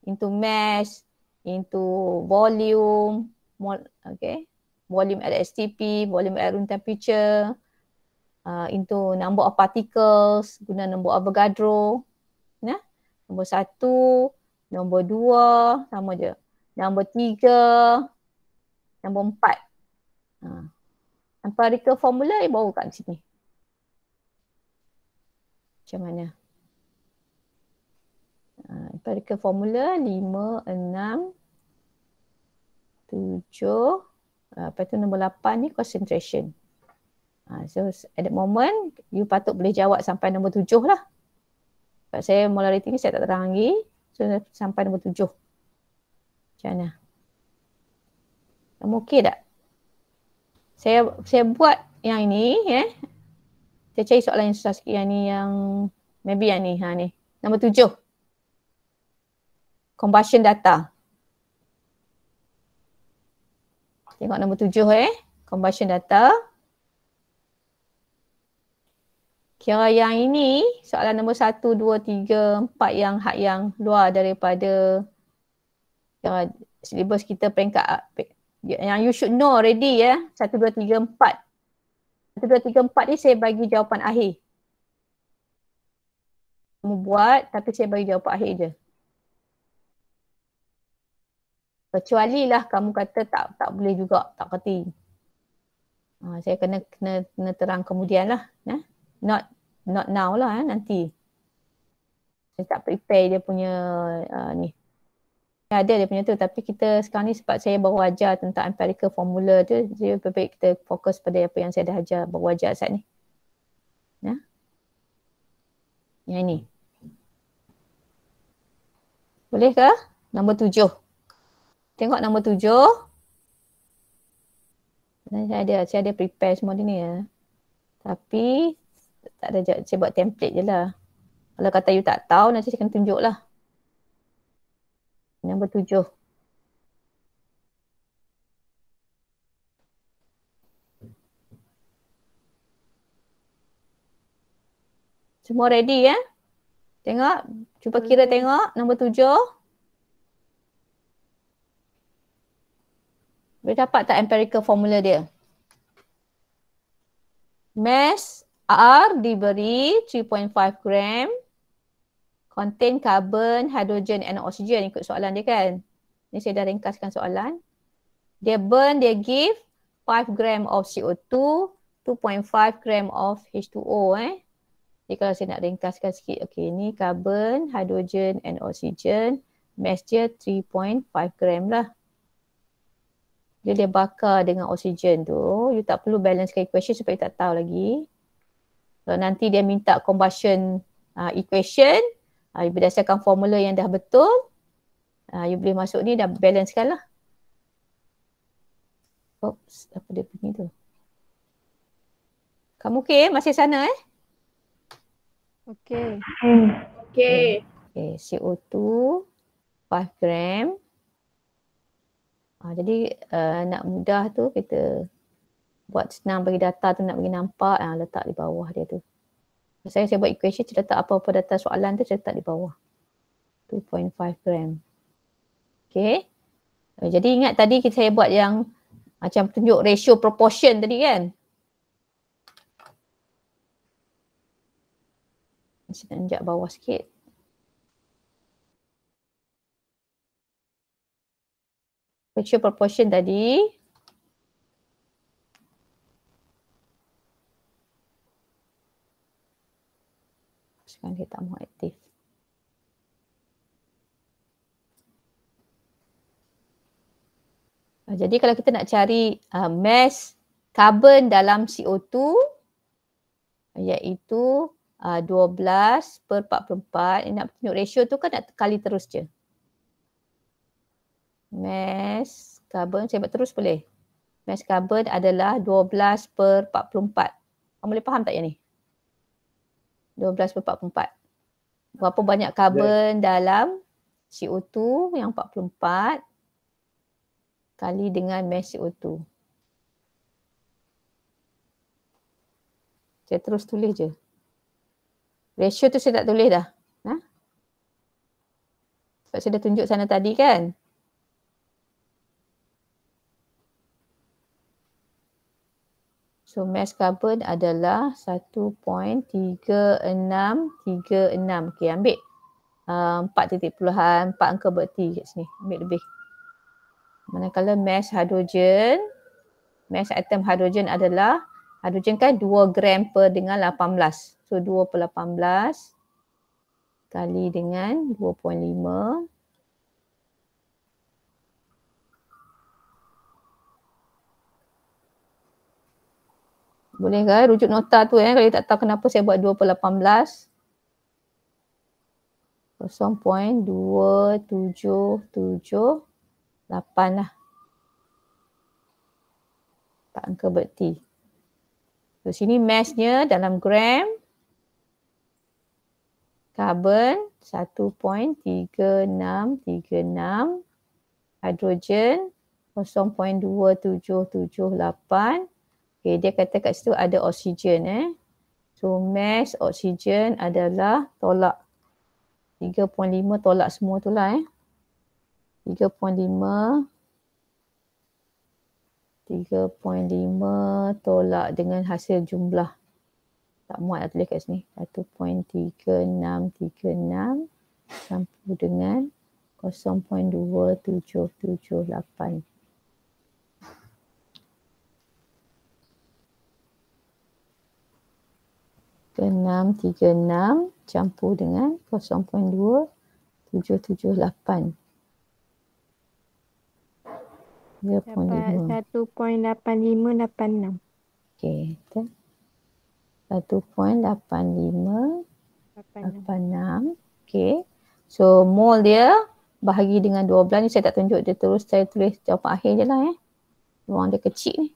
into mass, into volume, mol, okay, volume at STP, volume at room temperature, uh, into number of particles, guna number Avogadro, nah, ya. nombor satu, nombor dua, sama je, nombor tiga, nombor empat. Uh, ha. empirical formula ni bawa kat sini. Macam mana? Uh, ha, empirical formula lima, enam, tujuh. Uh, lepas tu nombor lapan ni concentration. Ah, so at that moment you patut boleh jawab sampai nombor tujuh lah. Sebab saya molarity ni saya tak terang lagi. So sampai nombor tujuh. Macam mana? Kamu okey tak? Saya saya buat yang ini. Eh. Saya cari soalan yang susah sikit yang ni yang maybe yang ni. Ha, ni. Nombor tujuh. Combustion data. Tengok nombor tujuh eh. Combustion data. Kira yang ini soalan nombor satu, dua, tiga, empat yang hak yang luar daripada kira silibus kita peringkat yang you should know already ya. Eh. Satu, dua, tiga, empat. Satu, dua, tiga, empat ni saya bagi jawapan akhir. Kamu buat tapi saya bagi jawapan akhir je. Kecuali lah kamu kata tak tak boleh juga, tak kerti. Ha, saya kena, kena, kena terang kemudian lah. Eh? Not not now lah eh, nanti. Saya tak prepare dia punya uh, ni. Ya, ada dia punya tu tapi kita sekarang ni sebab saya baru ajar tentang empirical formula tu jadi lebih baik kita fokus pada apa yang saya dah ajar baru ajar saat ni. Ya. Yang ini. Bolehkah? Nombor tujuh. Tengok nombor tujuh. Saya ada, saya ada prepare semua dia ni ya. Tapi tak ada, saya buat template je lah. Kalau kata you tak tahu nanti saya akan tunjuk lah. Nombor tujuh. Semua ready ya? Tengok, cuba kira tengok nombor tujuh. Boleh dapat tak empirical formula dia? Mass R diberi 3.5 gram contain carbon, hydrogen and oxygen ikut soalan dia kan. Ni saya dah ringkaskan soalan. Dia burn, dia give 5 gram of CO2, 2.5 gram of H2O eh. Jadi kalau saya nak ringkaskan sikit, okay ni carbon, hydrogen and oxygen, mass dia 3.5 gram lah. Dia dia bakar dengan oksigen tu. You tak perlu balance equation supaya you tak tahu lagi. Kalau so, nanti dia minta combustion uh, equation uh, you berdasarkan formula yang dah betul uh, you boleh masuk ni dah balance kan lah. Oops, apa dia pergi tu? Kamu okay? Eh? Masih sana eh? Okay. Okay. Okay, CO2 5 gram. Ha, jadi uh, eh, nak mudah tu kita buat senang bagi data tu nak bagi nampak ha, letak di bawah dia tu. Saya saya buat equation saya letak apa-apa data soalan tu saya letak di bawah. 2.5 gram. Okay. Uh, jadi ingat tadi kita saya buat yang macam tunjuk ratio proportion tadi kan. Saya nak bawah sikit. virtual proportion tadi. Sekarang kita tak mau aktif. Ah, jadi kalau kita nak cari uh, mass carbon dalam CO2 iaitu uh, ah, 12 per 44 nak tunjuk ratio tu kan nak kali terus je mass carbon saya buat terus boleh mass carbon adalah 12 per 44 kamu boleh faham tak yang ni 12 per 44 berapa banyak carbon yeah. dalam CO2 yang 44 kali dengan mass CO2 saya terus tulis je ratio tu saya tak tulis dah ha? sebab saya dah tunjuk sana tadi kan So mass carbon adalah 1.3636. Okey ambil ah, empat uh, titik puluhan, empat angka berarti kat sini. Ambil lebih. Manakala mass hidrogen, mass atom hidrogen adalah hidrogen kan 2 gram per dengan 18. So 2 per 18 kali dengan Boleh ke rujuk nota tu eh kalau tak tahu kenapa saya buat 2 per 18 0.2778 lah. Tak angka berarti. So sini massnya dalam gram karbon 1.3636 hidrogen 0.2778 Okay, dia kata kat situ ada oksigen eh. So mass oksigen adalah tolak 3.5 tolak semua tu lah eh. 3.5 3.5 tolak dengan hasil jumlah. Tak muat lah tulis kat sini. 1.3636 sampai dengan 0.2778. 3636 campur dengan 0.2778. Dia Dapat 1.8586. Okay. 1.8586. Okay. So mol dia bahagi dengan 12 ni saya tak tunjuk dia terus saya tulis jawapan akhir je lah eh. Ruang dia kecil ni.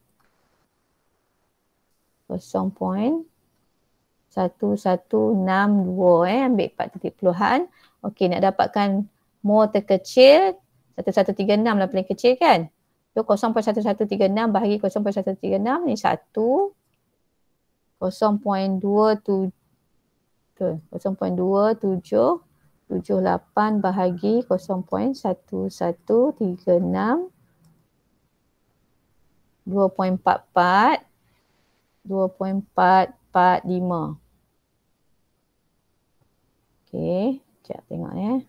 0.1162 eh ambil 4 titik puluhan. Okey nak dapatkan mole terkecil 1136 lah paling kecil kan. Tu 0.1136 bahagi 0.136 ni 1 0.2778 bahagi 0.1136 2.44 2.445. Okey, cak tengok ya. Eh.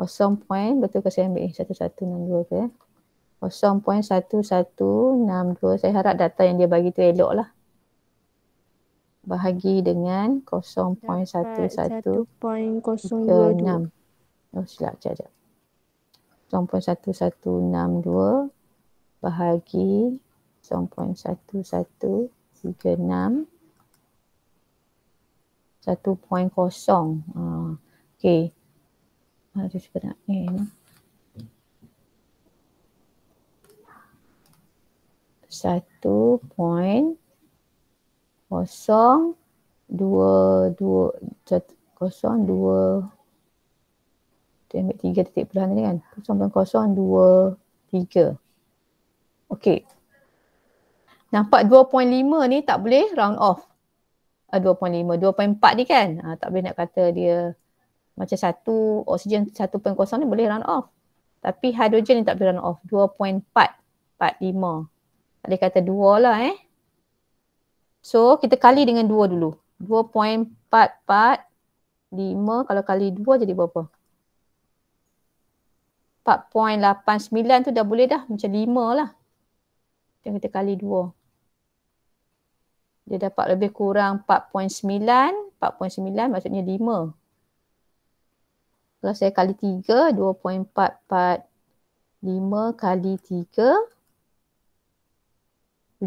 0. betul ke saya ambil eh, 1162 ke? Okay. 0.1162. Saya harap data yang dia bagi tu elok lah. Bahagi dengan 0.11026. Oh silap, cak cak. 0.1162 bahagi 0.11 1.0. Uh, okay. Ada cuba nak N. Satu poin kosong dua dua satu kosong dua tiga titik puluhan ni kan kosong kosong dua tiga. Okey nampak 2.5 ni tak boleh round off. Uh, 2.5, 2.4 ni kan uh, tak boleh nak kata dia macam satu oksigen 1.0 ni boleh round off. Tapi hidrogen ni tak boleh round off. 2.4, 4.5. Tak boleh kata 2 lah eh. So kita kali dengan 2 dulu. 2.4, 4.5 kalau kali 2 jadi berapa? 4.89 tu dah boleh dah. Macam 5 lah. kita kali dia dapat lebih kurang 4.9 4.9 maksudnya 5 kalau saya kali 3 2.445 kali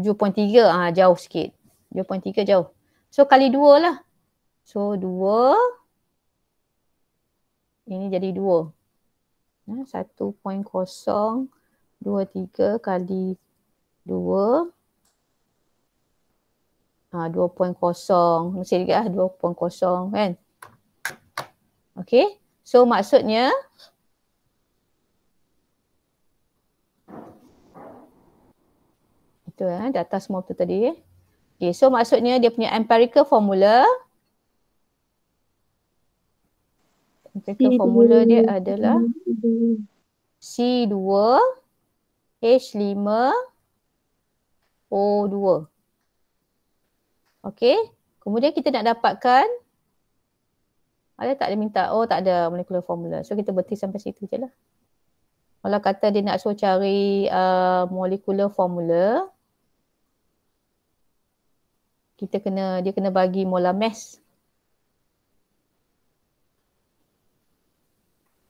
3 7.3 ah jauh sikit 7.3 jauh so kali 2 lah so 2 ini jadi 2 1.023 kali 2.0 ha, mesti dekat ah 2.0 kan Okay, so maksudnya itu eh data semua tu tadi eh okey so maksudnya dia punya empirical formula empirical formula dia adalah C2 H5 O2 Okey. Kemudian kita nak dapatkan ada tak ada minta? Oh tak ada molecular formula. So kita berhenti sampai situ je lah. Kalau kata dia nak suruh cari uh, molecular formula kita kena dia kena bagi molar mass.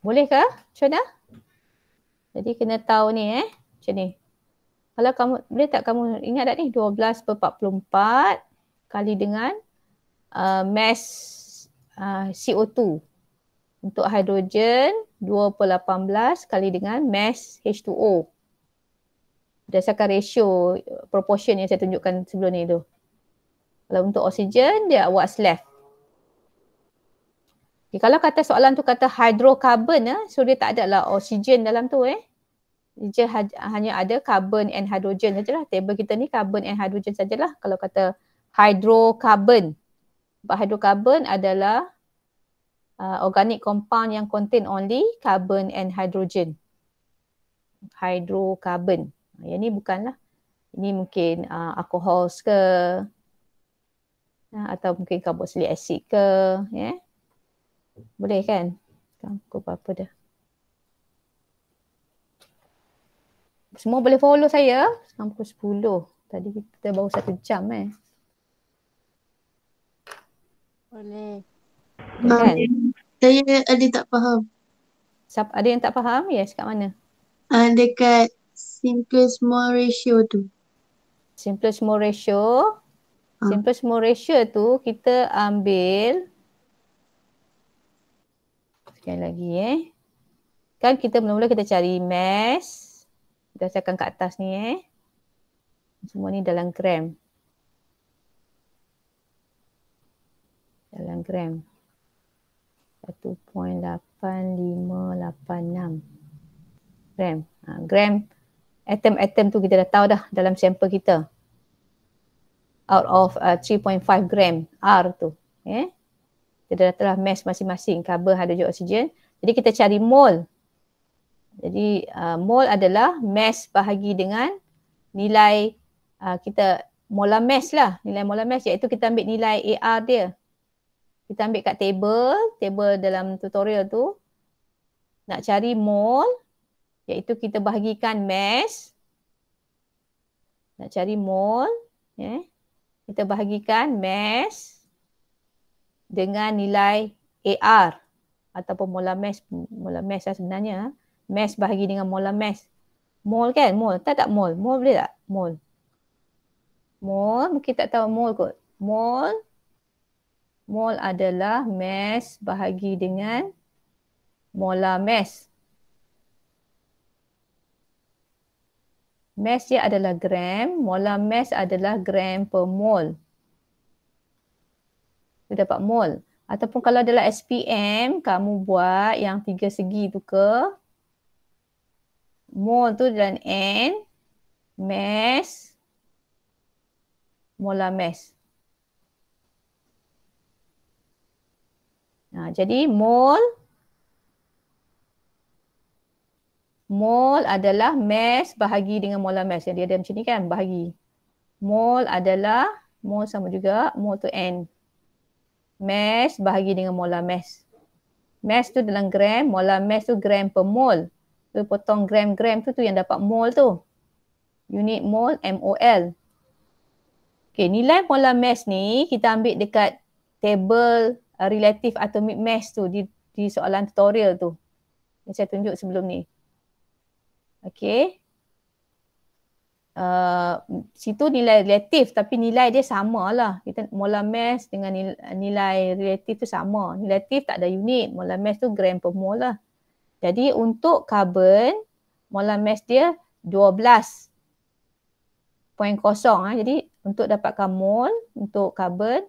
Boleh ke? Macam mana? Jadi kena tahu ni eh. Macam ni. Kalau kamu boleh tak kamu ingat tak ni 12 per 44 kali dengan uh, mass uh, CO2 untuk hidrogen 218 kali dengan mass H2O berdasarkan ratio uh, proportion yang saya tunjukkan sebelum ni tu. Kalau untuk oksigen dia what's left. Okay, kalau kata soalan tu kata hydrocarbon eh, so dia tak ada lah oksigen dalam tu eh. Dia hanya ada carbon and hydrogen sajalah. Table kita ni carbon and hydrogen sajalah kalau kata hydrocarbon. Hydrocarbon adalah uh, organic compound yang contain only carbon and hydrogen. Hydrocarbon. Yang ni bukanlah. Ini mungkin uh, alcohol ke uh, atau mungkin carboxylic acid ke. Yeah? Boleh kan? Aku apa-apa dah. Semua boleh follow saya. sampai pukul 10. Tadi kita baru satu jam eh. Boleh. Kan? Um, saya ada tak faham. Siapa, ada yang tak faham? Yes, kat mana? Uh, dekat simple small ratio tu. Simple small ratio. Ah. Simple small ratio tu kita ambil sekali lagi eh Kan kita mula-mula kita cari mass Kita cakap kat atas ni eh Semua ni dalam gram dalam gram. 1.8586 gram. Ha, gram atom-atom tu kita dah tahu dah dalam sampel kita. Out of uh, 3.5 gram R tu. Eh? Kita dah telah mass masing-masing karbon, hidrogen, oksigen. Jadi kita cari mole. Jadi uh, mole adalah mass bahagi dengan nilai uh, kita molar mass lah. Nilai molar mass iaitu kita ambil nilai AR dia kita ambil kat table, table dalam tutorial tu nak cari mol, iaitu kita bahagikan mass nak cari mol, eh ya, kita bahagikan mass dengan nilai AR ataupun molar mass molar mass lah sebenarnya mass bahagi dengan molar mass mol kan mol tak tak mol, mol boleh tak mol, mol mungkin tak tahu mol kot mol mol adalah mass bahagi dengan molar mass. Mass dia adalah gram, molar mass adalah gram per mol. Dia dapat mol. Ataupun kalau adalah SPM, kamu buat yang tiga segi tu ke. Mol tu dan N, mass, molar mass. Ha, jadi mole mole adalah mass bahagi dengan molar mass. Dia ada macam ni kan bahagi. Mole adalah mole sama juga mole to n. Mass bahagi dengan molar mass. Mass tu dalam gram, molar mass tu gram per mole. Tu potong gram-gram tu tu yang dapat mole tu. Unit mole MOL. Okay, nilai molar mass ni kita ambil dekat table Uh, relatif atau mid match tu di di soalan tutorial tu. Yang saya tunjuk sebelum ni. Okay. Uh, situ nilai relatif tapi nilai dia sama lah. Kita mola mass dengan nilai, nilai relatif tu sama. Relatif tak ada unit. Mola mass tu gram per mole lah. Jadi untuk carbon, mola mass dia 12.0. Ha. Eh. Jadi untuk dapatkan mole untuk carbon,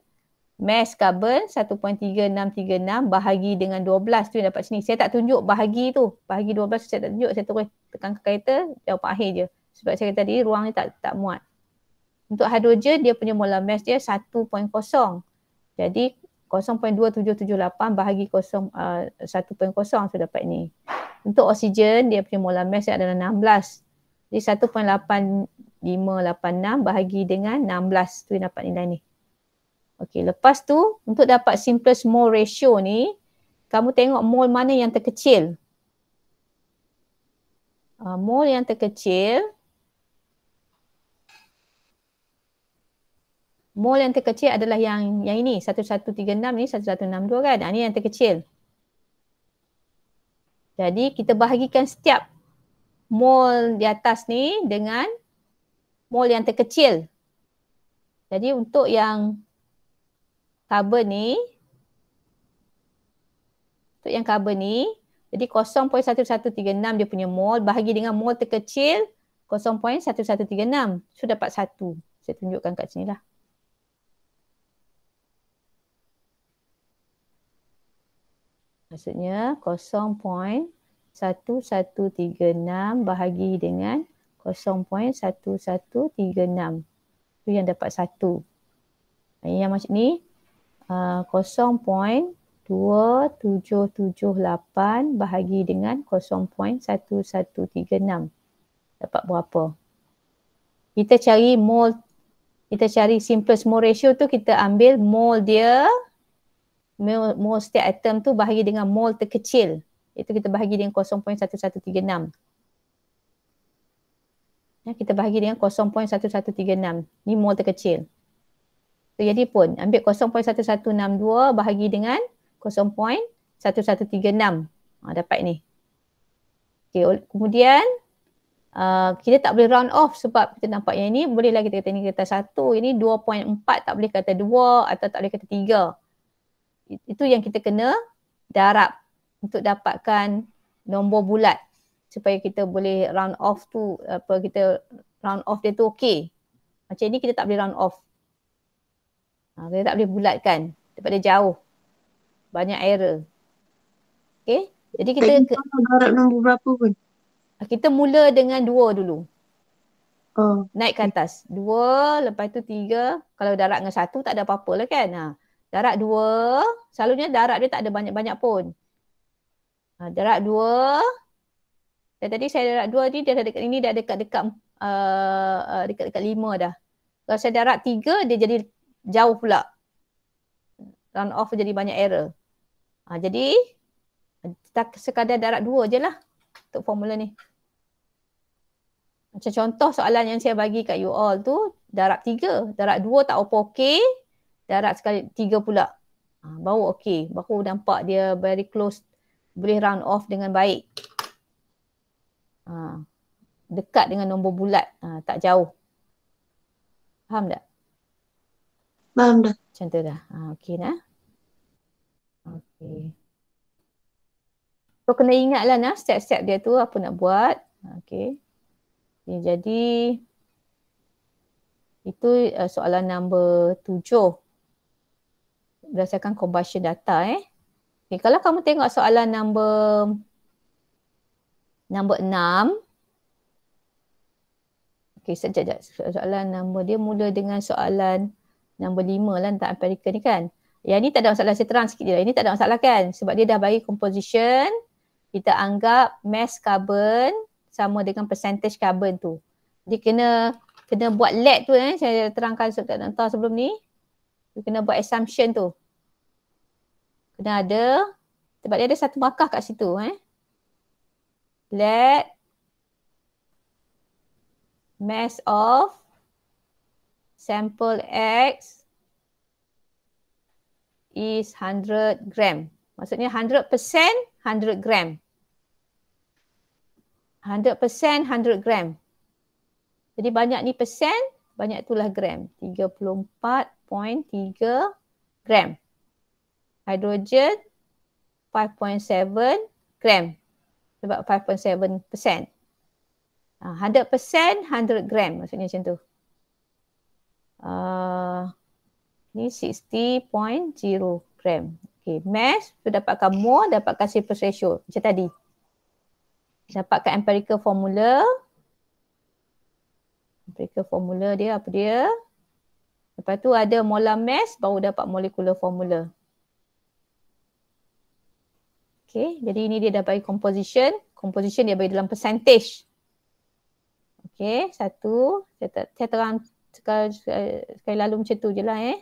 mass carbon 1.3636 bahagi dengan 12 tu yang dapat sini. Saya tak tunjuk bahagi tu. Bahagi 12 tu saya tak tunjuk. Saya terus tekan ke kereta jawapan akhir je. Sebab saya kata tadi ruang ni tak tak muat. Untuk hidrogen dia punya mula mass dia 1.0. Jadi 0.2778 bahagi 0, uh, 1.0 saya dapat ni. Untuk oksigen dia punya mula mass dia adalah 16. Jadi 1.8586 bahagi dengan 16 tu yang dapat nilai ni. Okey, lepas tu untuk dapat simplest mole ratio ni, kamu tengok mole mana yang terkecil. Uh, ah, mole yang terkecil. Mole yang terkecil adalah yang yang ini, 1136 ni 1162 kan? Ini ah, yang terkecil. Jadi kita bahagikan setiap mole di atas ni dengan mole yang terkecil. Jadi untuk yang cover ni untuk yang cover ni jadi 0.1136 dia punya mol bahagi dengan mol terkecil 0.1136 so dapat 1 saya tunjukkan kat sini lah maksudnya 0.1136 bahagi dengan 0.1136 tu yang dapat 1 yang macam ni Ah, uh, 0.2778 bahagi dengan 0.1136. Dapat berapa? Kita cari mole, kita cari simplest mole ratio tu kita ambil mole dia, mole, mole setiap atom tu bahagi dengan mole terkecil. Itu kita bahagi dengan 0.1136. Ya, kita bahagi dengan 0.1136. ni mol terkecil. So jadi pun ambil 0.1162 bahagi dengan 0.1136 ah, dapat ni. Okay, kemudian uh, kita tak boleh round off sebab kita nampak yang ini bolehlah kita kata ini kata 1, ini 2.4 tak boleh kata 2 atau tak boleh kata 3. Itu yang kita kena darab untuk dapatkan nombor bulat supaya kita boleh round off tu apa kita round off dia tu okey. Macam ini kita tak boleh round off. Ha, kita tak boleh bulatkan daripada jauh. Banyak error. Okey, Jadi kita darab nombor berapa pun? Ha, kita mula dengan dua dulu. Oh. Naik ke atas. Dua, lepas tu tiga. Kalau darat dengan satu tak ada apa-apa lah kan. Ha. darat dua. Selalunya darat dia tak ada banyak-banyak pun. Ha, darab dua. Dan tadi saya darat dua ni, dia dekat, ini dah dekat-dekat uh, uh, dekat-dekat lima dah. Kalau saya darat tiga, dia jadi jauh pula run off jadi banyak error ha, jadi sekadar darat dua je lah untuk formula ni macam contoh soalan yang saya bagi kat you all tu darat tiga, darat dua tak apa okey darat sekali tiga pula ha, baru okey, baru nampak dia very close boleh run off dengan baik ha, dekat dengan nombor bulat ha, tak jauh faham tak? Faham dah. Macam tu dah. Ha, okay dah. Okay. So kena ingatlah nah step-step dia tu apa nak buat. Okay. okay jadi itu uh, soalan number tujuh. Berdasarkan combustion data eh. Okay, kalau kamu tengok soalan number number enam. Okay, sekejap, sekejap. Soalan number dia mula dengan soalan nombor lima lah tentang Amerika ni kan. Yang ni tak ada masalah, saya terang sikit je lah. Ini tak ada masalah kan sebab dia dah bagi composition kita anggap mass carbon sama dengan percentage carbon tu. Dia kena kena buat lag tu eh saya terangkan nak tahu sebelum ni. Dia kena buat assumption tu. Kena ada sebab dia ada satu markah kat situ eh. Lag mass of sample X is 100 gram. Maksudnya 100% 100 gram. 100% 100 gram. Jadi banyak ni persen, banyak itulah gram. 34.3 gram. Hydrogen 5.7 gram. Sebab 5.7 persen. 100% 100 gram maksudnya macam tu. Ah, ni 60.0 gram. Okay, mass tu dapatkan mole, dapatkan simple ratio macam tadi. Dapatkan empirical formula. Empirical formula dia apa dia? Lepas tu ada molar mass baru dapat molecular formula. Okay, jadi ini dia dapat composition. Composition dia bagi dalam percentage. Okay, satu. Saya, ter- sekarang eh, sekali lalu macam tu je lah eh.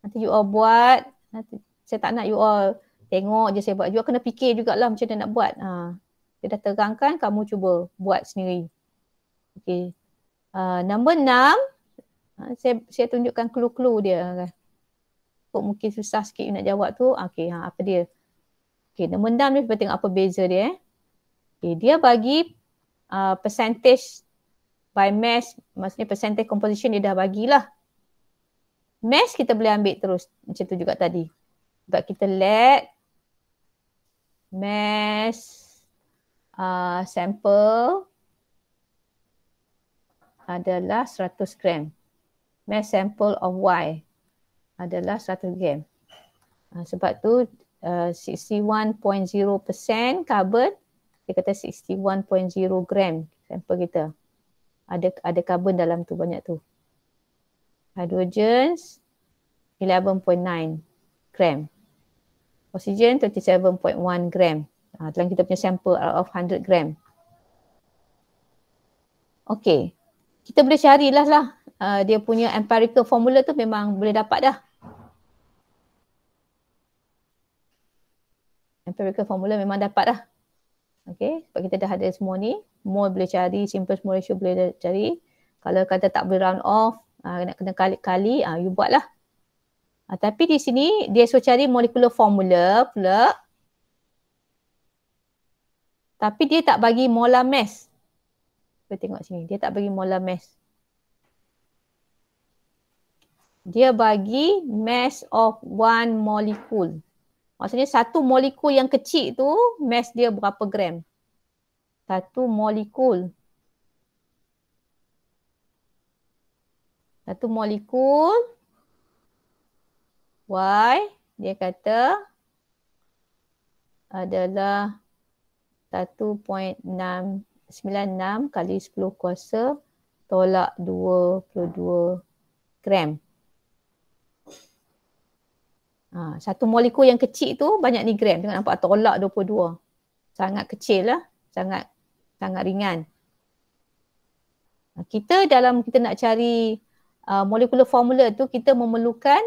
Nanti you all buat, nanti saya tak nak you all tengok je saya buat. You all kena fikir jugalah macam mana nak buat. Ha. Dia dah terangkan, kamu cuba buat sendiri. Okay. Uh, ha, nombor enam, uh, saya, saya tunjukkan clue-clue dia. Kok mungkin susah sikit nak jawab tu. Ha, okay, ha, apa dia? Okay, number enam ni kita tengok apa beza dia. Eh. Okay, dia bagi uh, percentage by mass maksudnya percentage composition dia dah bagilah. Mass kita boleh ambil terus macam tu juga tadi. Sebab kita let mass uh, sample adalah 100 gram. Mass sample of Y adalah 100 gram. Uh, sebab tu uh, 61.0% carbon dia kata 61.0 gram sampel kita ada ada carbon dalam tu banyak tu. Hydrogen 11.9 gram. Oksigen 27.1 gram. Ha, dalam kita punya sampel out of 100 gram. Okay. Kita boleh carilah lah. Uh, dia punya empirical formula tu memang boleh dapat dah. Empirical formula memang dapat dah. Okay. Sebab kita dah ada semua ni mall boleh cari, Simples Malaysia boleh cari. Kalau kata tak boleh round off, uh, ah, nak kena kali-kali, uh, you buatlah. Uh, tapi di sini dia suruh cari molecular formula pula. Tapi dia tak bagi molar mass. Kita tengok sini. Dia tak bagi molar mass. Dia bagi mass of one molecule. Maksudnya satu molekul yang kecil tu mass dia berapa gram satu molekul. Satu molekul. Y dia kata adalah 1.96 kali 10 kuasa tolak 22 gram. Ha, satu molekul yang kecil tu banyak ni gram. Tengok nampak tolak 22. Sangat kecil lah. Sangat sangat ringan. Kita dalam kita nak cari uh, molekular formula tu kita memerlukan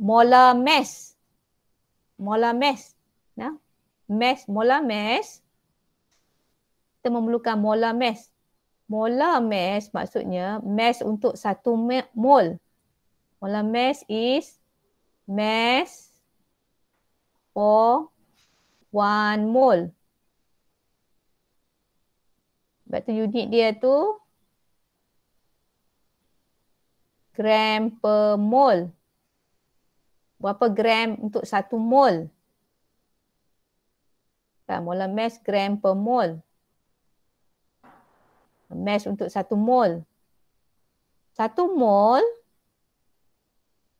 molar mass. Molar mass. Nah, ya? Mass, molar mass. Kita memerlukan molar mass. Molar mass maksudnya mass untuk satu mol. Molar mass is mass for one mole. Sebab tu unit dia tu gram per mol. Berapa gram untuk satu mol? Kan, ah, molar mass gram per mol. Mass untuk satu mol. Satu mol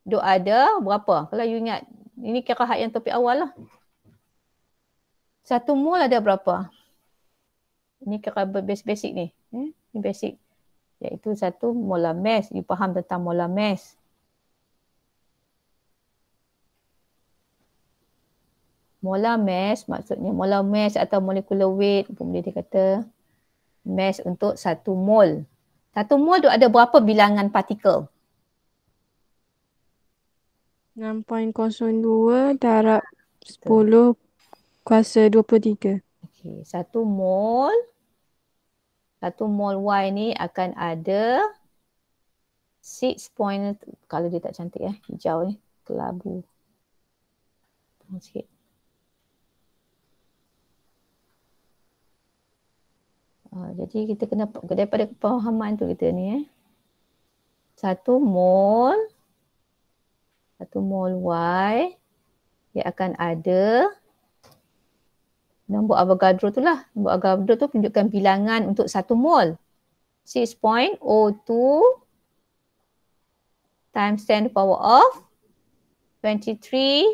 duk ada berapa? Kalau you ingat, ini kira hak yang topik awal lah. Satu mol ada berapa? Berapa? ni kerana basic-basic ni. Ni eh? basic. Iaitu satu molar mass. You faham tentang molar mass. Molar mass maksudnya molar mass atau molecular weight pun boleh dikata mass untuk satu mol. Satu mol tu ada berapa bilangan partikel? 6.02 darab 10 kuasa 23. Okey, satu mol satu mol y ni akan ada 6 point kalau dia tak cantik eh hijau ni kelabu. Tunggu sikit. Uh, jadi kita kena daripada kepahaman tu kita ni eh. Satu mol satu mol y dia akan ada nombor Avogadro tu lah. Nombor Avogadro tu tunjukkan bilangan untuk satu mol. 6.02 times 10 to the power of 23.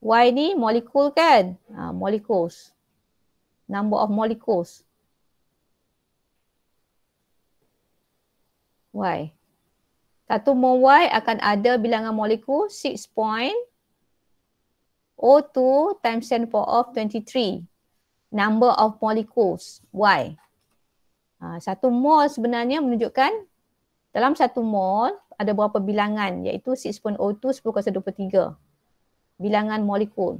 Y ni molekul kan? Ha, molecules. Number of molecules. Y. Satu mol Y akan ada bilangan molekul 6.02 times 10 to the power of 23 number of molecules. Why? Ha, satu mol sebenarnya menunjukkan dalam satu mol ada berapa bilangan iaitu 6.02 10.23 bilangan molekul.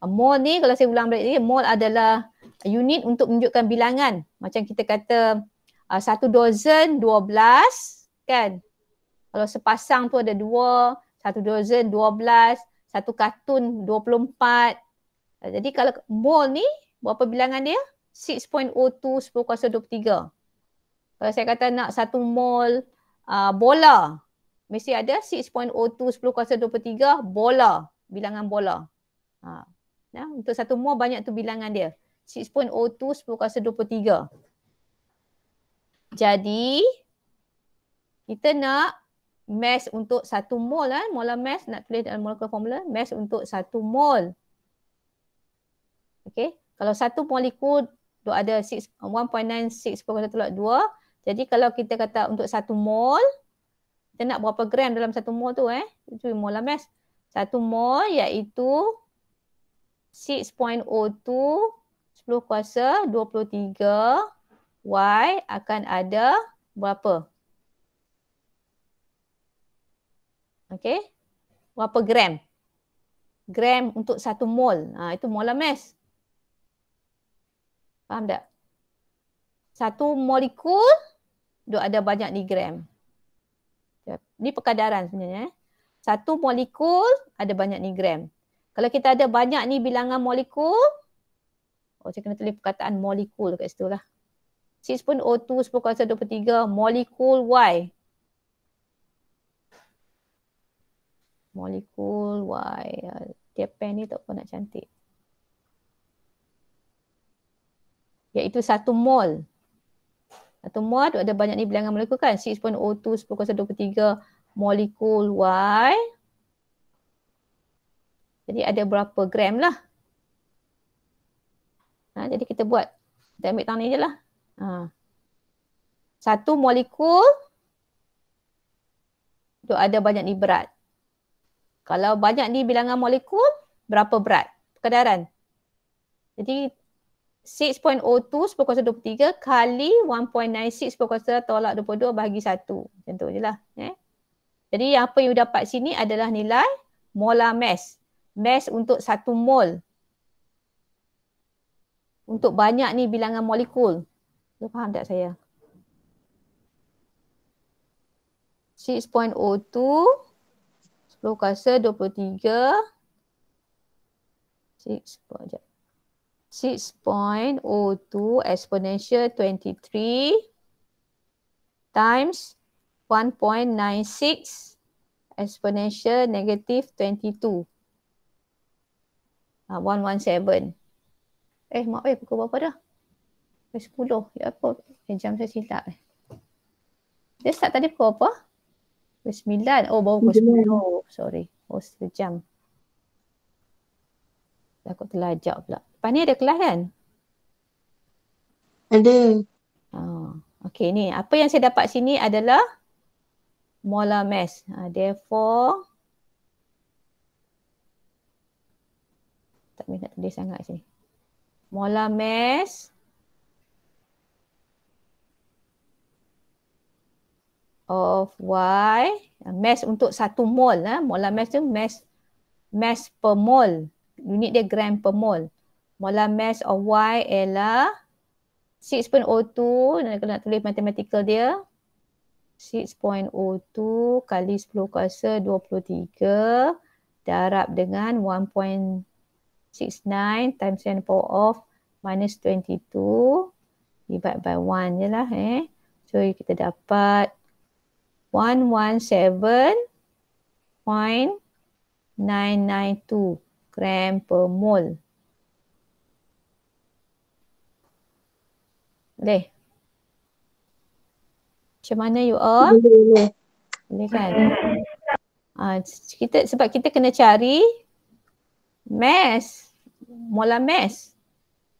A ha, mol ni kalau saya ulang balik ni mol adalah unit untuk menunjukkan bilangan. Macam kita kata uh, satu dozen 12 kan. Kalau sepasang tu ada dua, satu dozen 12, satu kartun 24, Eh, jadi kalau mol ni berapa bilangan dia? 6.02 10 kuasa Kalau saya kata nak satu mol uh, ah, bola mesti ada 6.02 10 kuasa bola, bilangan bola. Ha. Ya, untuk satu mol banyak tu bilangan dia. 6.02 10 kuasa Jadi kita nak mass untuk satu mol kan, eh. molar mass nak tulis dalam molecular formula, mass untuk satu mol kalau satu molekul tu ada 1.96 12, uh, jadi kalau kita kata untuk satu mol kita nak berapa gram dalam satu mol tu eh itu mol lah mas satu mol iaitu 6.02 10 kuasa 23 Y akan ada berapa? Okay. Berapa gram? Gram untuk satu mol. Ha, itu mol lah mas. Faham tak? Satu molekul dia ada banyak ni gram. Ni perkadaran sebenarnya. Eh? Satu molekul ada banyak ni gram. Kalau kita ada banyak ni bilangan molekul, oh saya kena tulis perkataan molekul dekat situ lah. 6 pun O2 sepuluh kuasa 23 molekul Y. Molekul Y. Dia pen ni tak pun nak cantik. iaitu satu mol. Satu mol tu ada banyak ni bilangan molekul kan? 6.02 10.23 molekul Y. Jadi ada berapa gram lah. Ha, jadi kita buat. Kita ambil tangan ni je lah. Ha. Satu molekul tu ada banyak ni berat. Kalau banyak ni bilangan molekul, berapa berat? Kedaran. Jadi 6.02 sepuluh 23 kali 1.96 sepuluh tolak 22 bahagi 1. Tentu je lah. Eh? Jadi apa yang dapat sini adalah nilai molar mass. Mass untuk satu mol. Untuk banyak ni bilangan molekul. Lu faham tak saya? 6.02 sepuluh kuasa 23 6.02 6.02 exponential 23 times 1.96 exponential negative 22. Uh, 117. Eh, mak, eh, pukul berapa dah? Eh, pukul 10. Ya, apa? Eh, jam saya silap. Eh. Dia start tadi pukul apa? Pukul 9. Oh, baru pukul 10. Sorry. Oh, sejam. Takut terlajak pula. Pani ada kelas kan? Ada. Oh, ha, okay ni apa yang saya dapat sini adalah molar mass. Uh, therefore tak minat tulis sangat sini. Molar mass of Y ya, mass untuk satu mol. Eh. Ha. Molar mass tu mass mass per mol. Unit dia gram per mol molar mass of Y ialah 6.02 dan kena tulis matematikal dia 6.02 kali 10 kuasa 23 darab dengan 1.69 times 10 power of minus 22 divide by 1 je lah eh. So kita dapat 117.992 gram per mole. Boleh. Macam mana you all? Boleh kan? Uh, kita, sebab kita kena cari mass, molar mass.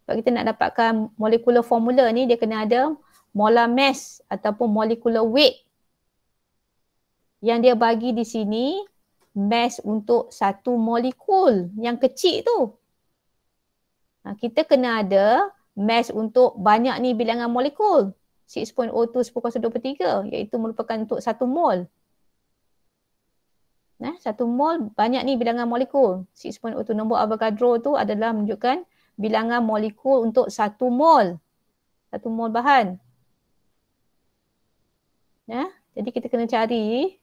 Sebab kita nak dapatkan molecular formula ni dia kena ada molar mass ataupun molecular weight. Yang dia bagi di sini mass untuk satu molekul yang kecil tu. Ah, kita kena ada mass untuk banyak ni bilangan molekul 6.02 10^23, iaitu merupakan untuk satu mol Nah, satu mol banyak ni bilangan molekul. 6.02 nombor Avogadro tu adalah menunjukkan bilangan molekul untuk satu mol. Satu mol bahan. Nah, jadi kita kena cari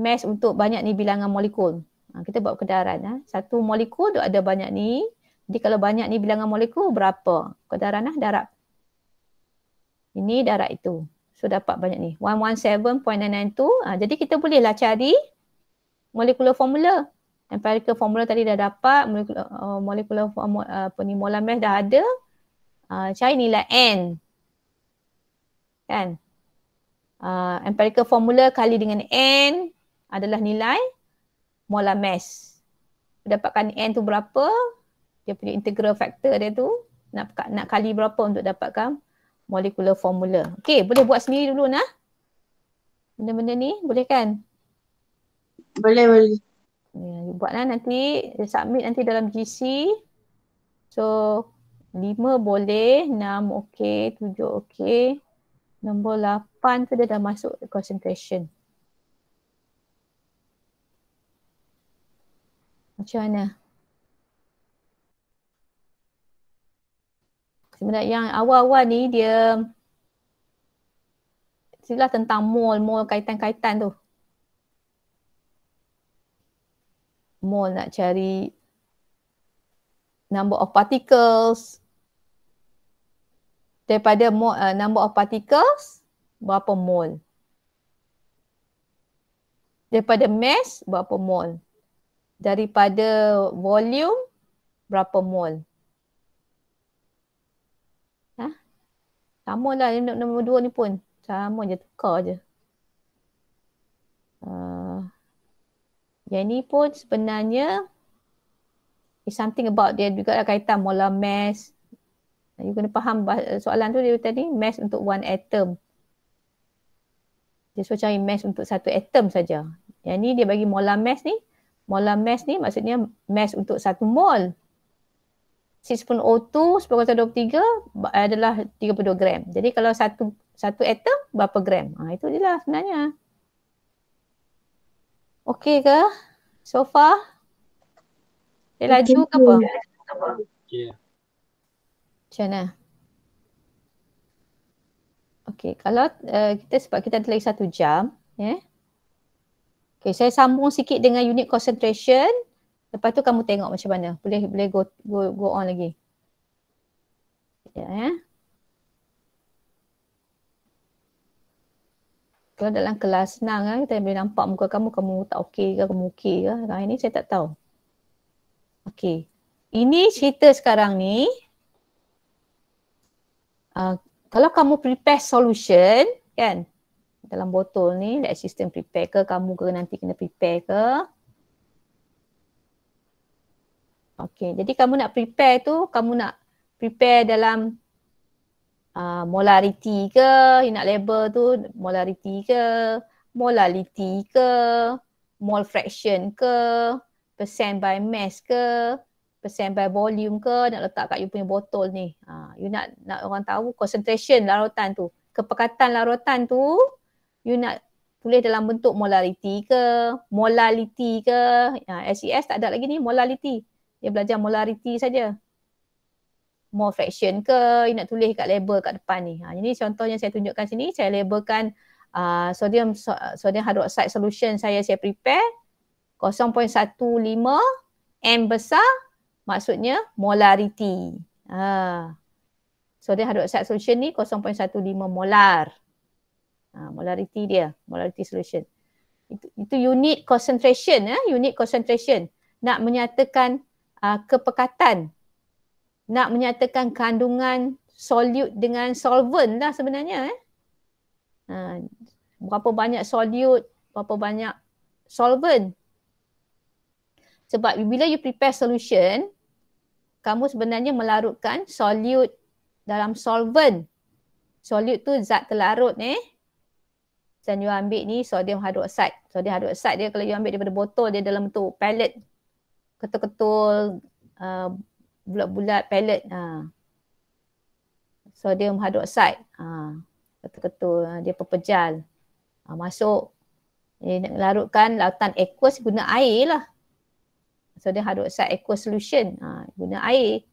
mass untuk banyak ni bilangan molekul. Ha, kita buat kedaran. Ha. Satu molekul tu ada banyak ni jadi kalau banyak ni bilangan molekul berapa? Kadaran lah darab. Ini darah itu. So dapat banyak ni. 117.992. Ha, jadi kita bolehlah cari molekul formula. Empirical formula tadi dah dapat. molekul uh, molekular formula apa ni, molar mass dah ada. Uh, cari nilai N. Kan? Uh, empirical formula kali dengan N adalah nilai molar mass. Dapatkan N tu berapa? dia punya integral factor dia tu nak nak kali berapa untuk dapatkan molecular formula. Okey, boleh buat sendiri dulu nah. Benda-benda ni boleh kan? Boleh, boleh. Ya, you buatlah nanti you submit nanti dalam GC. So 5 boleh, 6 okey, 7 okey. Nombor 8 tu dia dah masuk concentration. Macam mana? sebenarnya yang awal-awal ni dia silalah tentang mall, mall kaitan-kaitan tu. Mall nak cari number of particles daripada mole, uh, number of particles berapa mole. Daripada mass berapa mole. Daripada volume berapa mole. Sama lah nombor dua ni pun. Sama je, tukar je. Uh, yang ni pun sebenarnya is something about dia juga lah kaitan molar mass. You kena faham soalan tu dia tadi, mass untuk one atom. Dia suruh cari mass untuk satu atom saja. Yang ni dia bagi molar mass ni, molar mass ni maksudnya mass untuk satu mol. 6.02 O2 10.23 adalah 32 gram. Jadi kalau satu satu atom berapa gram? Ha, itu je lah sebenarnya. Okey ke? So far? Dia laju ke apa? Okey. Macam mana? Okey, kalau uh, kita sebab kita ada lagi satu jam, ya. Yeah. Okey, saya sambung sikit dengan unit concentration. Lepas tu kamu tengok macam mana. Boleh boleh go go go on lagi. Ya yeah, ya. Kalau dalam kelas senang kan, kita boleh nampak muka kamu, kamu tak okey ke, kamu okey ke. Kalau ini saya tak tahu. Okey. Ini cerita sekarang ni. Uh, kalau kamu prepare solution, kan? Dalam botol ni, that system prepare ke, kamu ke nanti kena prepare ke. Okay, jadi kamu nak prepare tu, kamu nak prepare dalam uh, ah, molarity ke, you nak label tu molarity ke, molality ke, mol fraction ke, percent by mass ke, percent by volume ke, nak letak kat you punya botol ni. Uh, you nak nak orang tahu concentration larutan tu, kepekatan larutan tu, you nak boleh dalam bentuk molarity ke, molality ke, uh, ah, SES tak ada lagi ni, molality dia belajar molariti saja. More fraction ke, you nak tulis kat label kat depan ni. Ha, ini contohnya saya tunjukkan sini, saya labelkan uh, sodium uh, sodium hydroxide solution saya saya prepare 0.15 M besar maksudnya molariti. Ha. Sodium hydroxide solution ni 0.15 molar. Ha, molarity dia, molarity solution. Itu, itu unit concentration, eh? unit concentration nak menyatakan Ah, kepekatan nak menyatakan kandungan solute dengan solvent lah sebenarnya eh. Uh, berapa banyak solute, berapa banyak solvent. Sebab bila you prepare solution, kamu sebenarnya melarutkan solute dalam solvent. Solute tu zat terlarut ni. Eh. Dan you ambil ni sodium hydroxide. Sodium hydroxide dia kalau you ambil daripada botol dia dalam tu pellet ketul-ketul uh, bulat-bulat pellet ha. sodium hydroxide ha. ketul-ketul ha, dia pepejal ha. masuk dia nak larutkan lautan aqueous guna air lah sodium hydroxide aqueous solution ha. guna air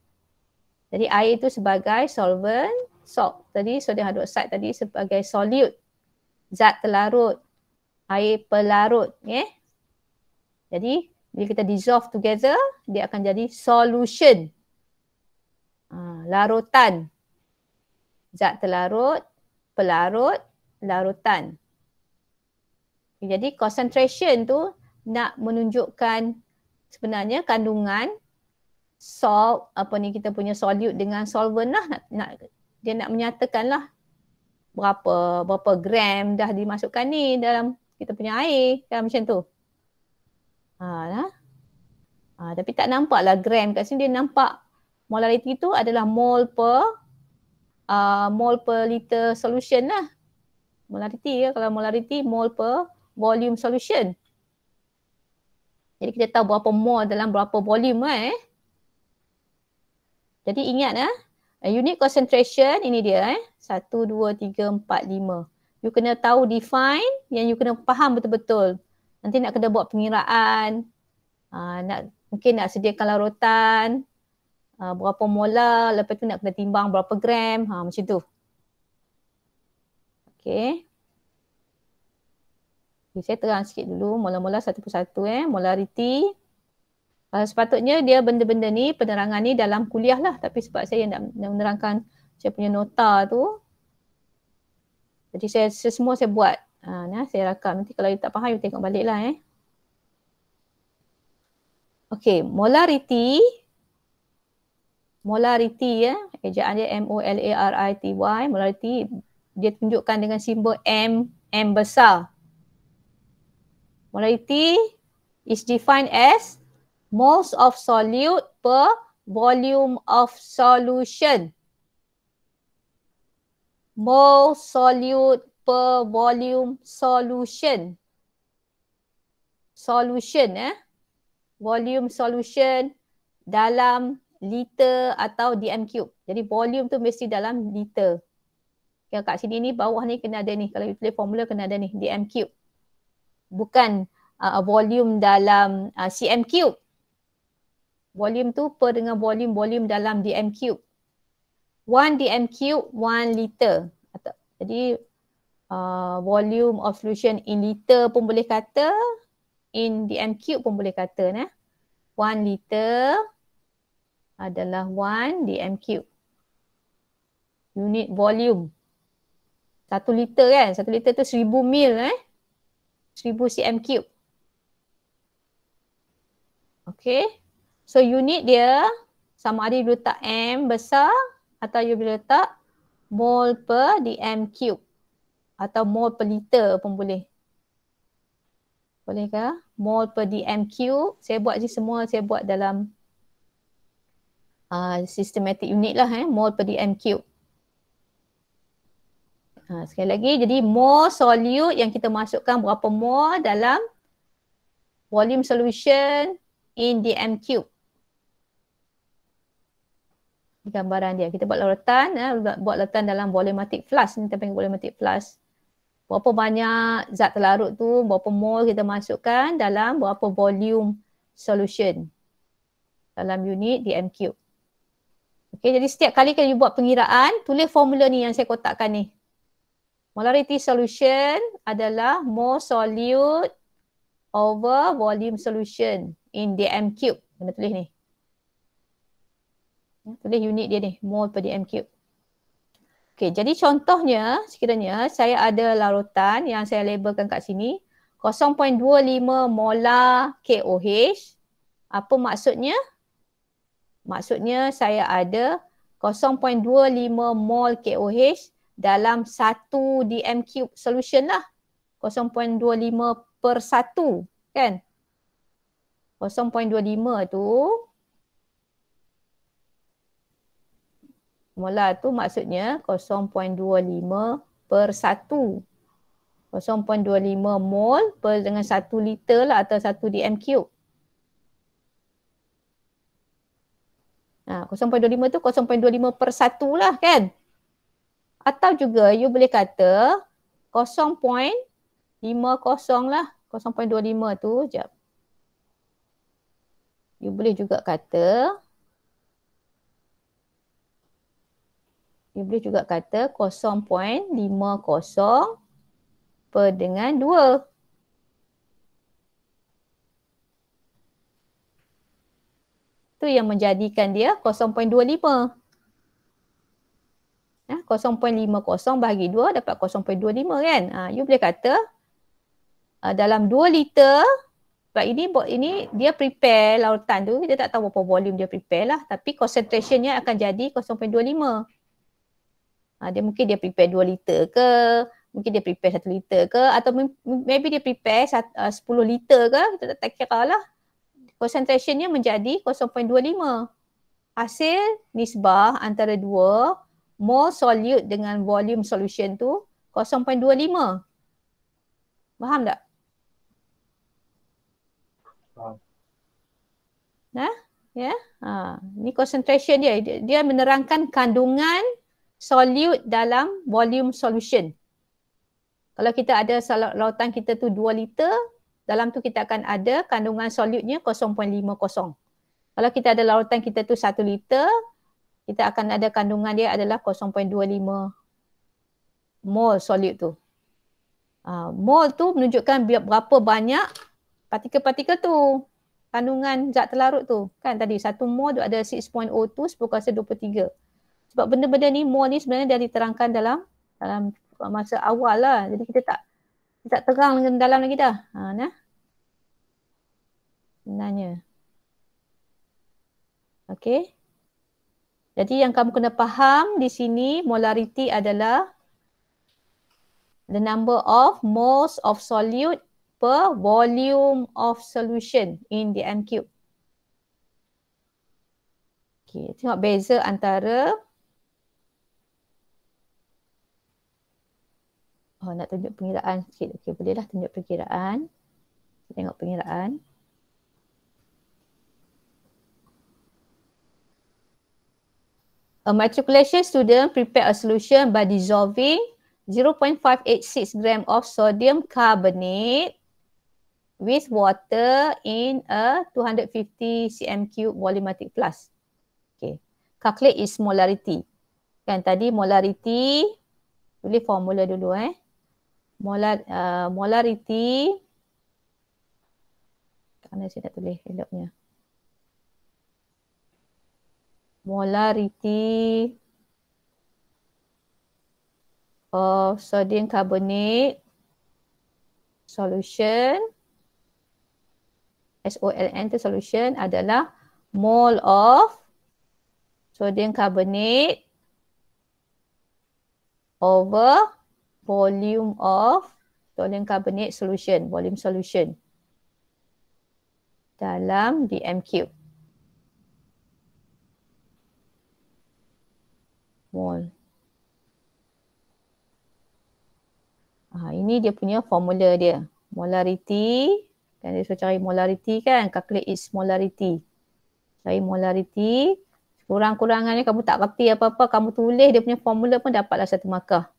jadi air itu sebagai solvent salt tadi so dia sodium hydroxide tadi sebagai solute zat terlarut air pelarut ya yeah. jadi bila kita dissolve together, dia akan jadi solution. Ha, larutan. Zat terlarut, pelarut, larutan. Jadi concentration tu nak menunjukkan sebenarnya kandungan salt apa ni kita punya solute dengan solvent lah nak, nak dia nak menyatakan lah berapa berapa gram dah dimasukkan ni dalam kita punya air kan macam tu Ha, nah. ha, tapi tak nampak lah gram kat sini. Dia nampak molarity tu adalah mol per uh, mole per liter solution lah. Molarity ya. Kalau molarity mol per volume solution. Jadi kita tahu berapa mol dalam berapa volume eh. Jadi ingat lah. Eh. Unit concentration ini dia eh. Satu, dua, tiga, empat, lima. You kena tahu define yang you kena faham betul-betul nanti nak kena buat pengiraan uh, nak mungkin nak sediakan larutan uh, berapa mola lepas tu nak kena timbang berapa gram ha macam tu okey Okay, saya terang sikit dulu mula-mula satu persatu eh molariti uh, sepatutnya dia benda-benda ni penerangan ni dalam kuliah lah tapi sebab saya nak, nak menerangkan saya punya nota tu jadi saya semua saya buat Ha, nah, saya rakam. Nanti kalau you tak faham, you tengok balik lah eh. Okay, molarity. Molarity ya. Eh. Ejaan dia M-O-L-A-R-I-T-Y. Molarity. Dia tunjukkan dengan simbol M. M besar. Molarity is defined as moles of solute per volume of solution. Moles solute per volume solution. Solution eh. Volume solution dalam liter atau dm cube. Jadi volume tu mesti dalam liter. Yang kat sini ni bawah ni kena ada ni. Kalau you tulis formula kena ada ni dm cube. Bukan uh, volume dalam uh, cm cube. Volume tu per dengan volume-volume dalam dm cube. 1 dm cube 1 liter. Jadi Uh, volume of solution in liter pun boleh kata in dm cube pun boleh kata nah kan, eh? 1 liter adalah 1 dm cube unit volume 1 liter kan 1 liter tu 1000 ml kan, eh 1000 cm cube okey so unit dia sama ada you letak m besar atau you boleh letak mol per dm cube atau mol per liter pun boleh. Bolehkah? Mol per dm cube. Saya buat ni semua saya buat dalam uh, systematic unit lah eh. Mol per dm cube. Ha, sekali lagi, jadi mol solute yang kita masukkan berapa mol dalam volume solution in dm cube. gambaran dia. Kita buat larutan, eh, buat larutan dalam volumetric flask ni kita panggil volumetric flux berapa banyak zat terlarut tu, berapa mol kita masukkan dalam berapa volume solution dalam unit DM cube. Okay, jadi setiap kali kita buat pengiraan, tulis formula ni yang saya kotakkan ni. Molarity solution adalah mole solute over volume solution in DM cube. Kena tulis ni. Tulis unit dia ni, mole per DM cube. Okey, jadi contohnya sekiranya saya ada larutan yang saya labelkan kat sini 0.25 molar KOH. Apa maksudnya? Maksudnya saya ada 0.25 mol KOH dalam 1 dm cube solution lah. 0.25 per 1 kan? 0.25 tu molar tu maksudnya 0.25 per 1. 0.25 mol per dengan 1 liter lah atau 1 dm cube. Ha, 0.25 tu 0.25 per 1 lah kan. Atau juga you boleh kata 0.50 lah. 0.25 tu, jap. You boleh juga kata You boleh juga kata 0.50 per dengan 2. Itu yang menjadikan dia 0.25. 0.50 bahagi 2 dapat 0.25 kan. Ha, you boleh kata uh, dalam 2 liter sebab ini, bot ini dia prepare larutan tu. dia tak tahu berapa volume dia prepare lah. Tapi concentration akan jadi Ha, dia mungkin dia prepare dua liter ke, mungkin dia prepare satu liter ke atau maybe dia prepare ah, sepuluh liter ke, kita tak kira lah. Concentrationnya menjadi 0.25. Hasil nisbah antara dua mole solute dengan volume solution tu 0.25. Faham tak? Nah, ya. Yeah? Ha, ni concentration dia. dia. Dia menerangkan kandungan solute dalam volume solution. Kalau kita ada lautan kita tu 2 liter, dalam tu kita akan ada kandungan solutnya 0.50. Kalau kita ada lautan kita tu 1 liter, kita akan ada kandungan dia adalah 0.25 mol solute tu. Uh, mol tu menunjukkan berapa banyak partikel-partikel tu. Kandungan zat terlarut tu. Kan tadi satu mol tu ada 6.02, 10 kuasa 23 sebab benda-benda ni more ni sebenarnya dah diterangkan dalam dalam masa awal lah jadi kita tak kita tak terang dengan dalam lagi dah ha nah sebenarnya okey jadi yang kamu kena faham di sini molarity adalah the number of moles of solute per volume of solution in the m cube. Okay, tengok beza antara Oh nak tunjuk pengiraan sikit. Okey boleh lah tunjuk perkiraan. Tengok pengiraan. A matriculation student prepare a solution by dissolving 0.586 gram of sodium carbonate with water in a 250 cm cube volumetric plus. Okay. Calculate its molarity. Kan tadi molarity, tulis formula dulu eh molar uh, molarity mana saya tak boleh eloknya molarity of sodium carbonate solution SOLN the solution adalah mole of sodium carbonate over volume of sodium carbonate solution, volume solution dalam dm cube mol. Ah ini dia punya formula dia. Molarity kan dia suruh cari molarity kan, calculate its molarity. Cari molarity, kurang-kurangannya kamu tak reti apa-apa, kamu tulis dia punya formula pun dapatlah satu markah.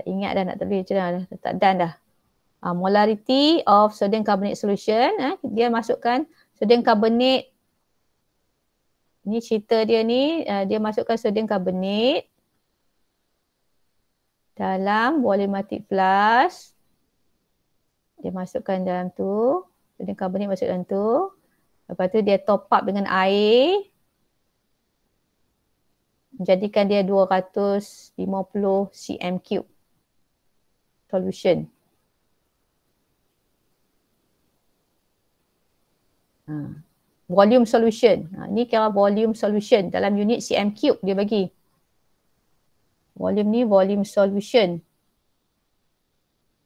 Tak ingat dah nak tulis macam mana dah. Tak dan dah. Uh, molarity of sodium carbonate solution. Eh. Dia masukkan sodium carbonate. Ni cerita dia ni. Uh, dia masukkan sodium carbonate dalam volumetric flask. Dia masukkan dalam tu. Sodium carbonate masuk dalam tu. Lepas tu dia top up dengan air. Menjadikan dia 250 cm cube solution. Ha. Volume solution. Ini ha, kira volume solution dalam unit cm cube dia bagi. Volume ni volume solution.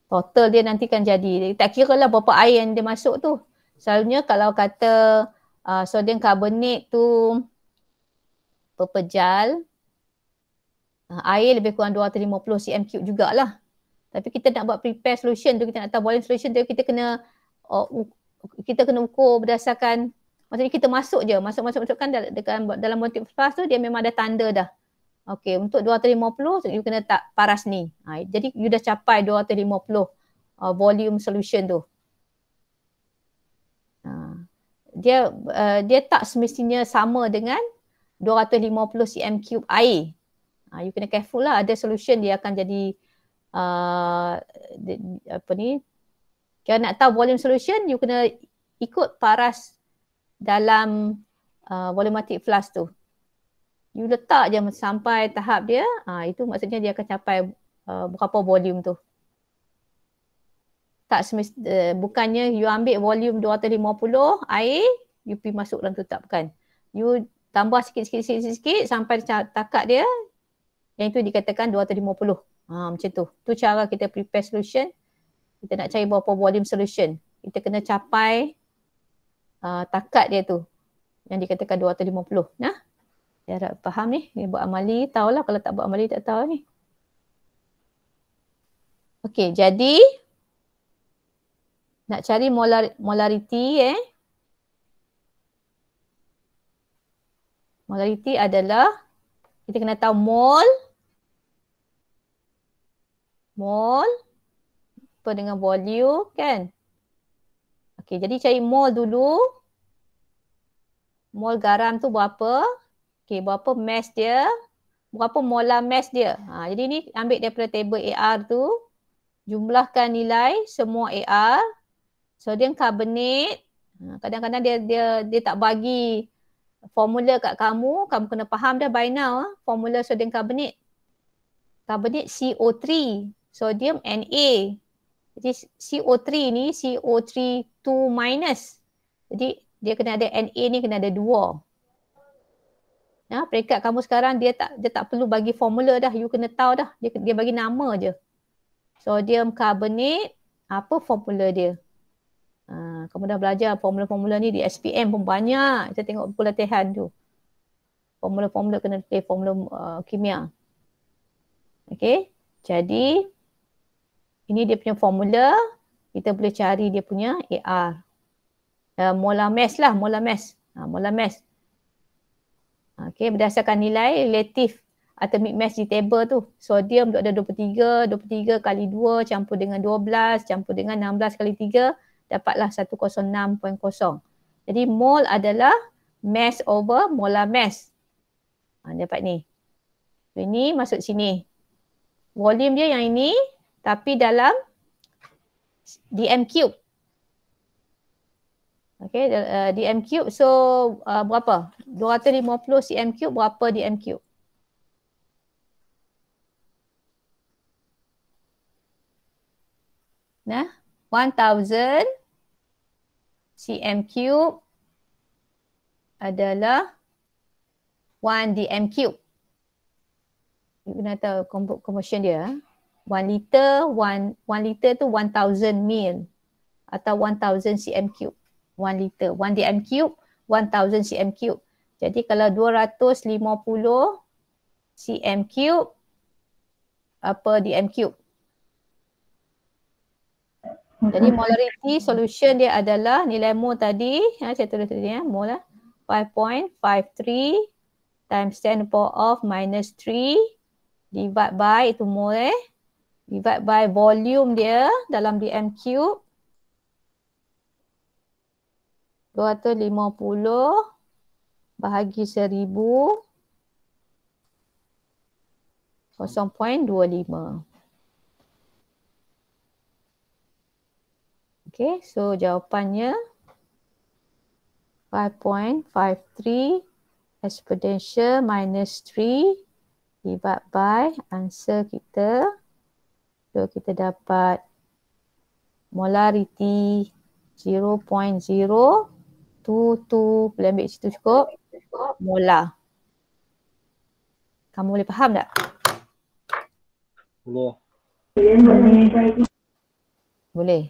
Total dia nanti kan jadi. Tak kira lah berapa air yang dia masuk tu. Selalunya kalau kata uh, sodium carbonate tu perpejal uh, air lebih kurang 250 cm cube jugalah. Tapi kita nak buat prepare solution tu, kita nak tahu volume solution tu kita kena uh, kita kena ukur berdasarkan maksudnya kita masuk je, masuk-masuk masukkan dalam, dekat, dalam motif flask tu dia memang ada tanda dah. Okey, untuk 250 so you kena tak paras ni. Ha, jadi you dah capai 250 uh, volume solution tu. Ha, dia uh, dia tak semestinya sama dengan 250 cm cube air. Ha, you kena careful lah ada solution dia akan jadi uh, apa ni kalau nak tahu volume solution you kena ikut paras dalam uh, volumetric flux tu you letak je sampai tahap dia uh, itu maksudnya dia akan capai uh, berapa volume tu tak semest- uh, bukannya you ambil volume 250 air you pergi masuk dalam tak kan you tambah sikit-sikit-sikit sampai takat dia yang itu dikatakan 250 Ha, macam tu. Tu cara kita prepare solution. Kita nak cari berapa volume solution. Kita kena capai uh, takat dia tu. Yang dikatakan 250. Nah. Ya dah faham ni. Dia buat amali. Tahulah kalau tak buat amali tak tahu ni. Okey jadi nak cari molar molariti eh. Molariti adalah kita kena tahu mol Mol, apa dengan volume kan. Okey jadi cari mol dulu. Mol garam tu berapa? Okey berapa mass dia? Berapa molar mass dia? Ha, jadi ni ambil daripada table AR tu. Jumlahkan nilai semua AR. Sodium carbonate. Ha, kadang-kadang dia dia dia tak bagi formula kat kamu. Kamu kena faham dah by now ha, formula sodium carbonate. Carbonate CO3 sodium Na. Jadi CO3 ni CO3 2 minus. Jadi dia kena ada Na ni kena ada dua. Nah, ya, peringkat kamu sekarang dia tak dia tak perlu bagi formula dah. You kena tahu dah. Dia, dia bagi nama je. Sodium carbonate apa formula dia? Uh, kamu dah belajar formula-formula ni di SPM pun banyak. Kita tengok buku latihan tu. Formula-formula kena play formula uh, kimia. Okay. Jadi ini dia punya formula. Kita boleh cari dia punya AR. Uh, eh, molar mass lah, molar mass. Ha, molar mass. Okay, berdasarkan nilai relatif atomic mass di table tu. Sodium ada 23, 23 kali 2 campur dengan 12, campur dengan 16 kali 3, dapatlah 106.0. Jadi mole adalah mass over molar mass. Ha, dapat ni. Ini masuk sini. Volume dia yang ini, tapi dalam DM cube. Okay, uh, DM cube. So uh, berapa? 250 cm cube berapa DM cube? Nah, 1000 cm cube adalah 1 DM cube. You kena tahu conversion dia. Ah. 1 liter, 1 1 liter tu 1000 ml atau 1000 cm cube. 1 liter, 1 dm cube, 1000 cm cube. Jadi kalau 250 cm cube apa dm cube. Jadi mm-hmm. molarity solution dia adalah nilai mol tadi, ya, saya tulis tadi ya, mol lah. 5.53 times 10 power of minus 3 divide by itu mol eh divide by volume dia dalam dm cube 250 bahagi 1000 0.25 Okay, so jawapannya 5.53 exponential minus 3 divide by answer kita So kita dapat molarity 0.022 boleh ambil situ cukup molar. Kamu boleh faham tak? Boleh. Boleh.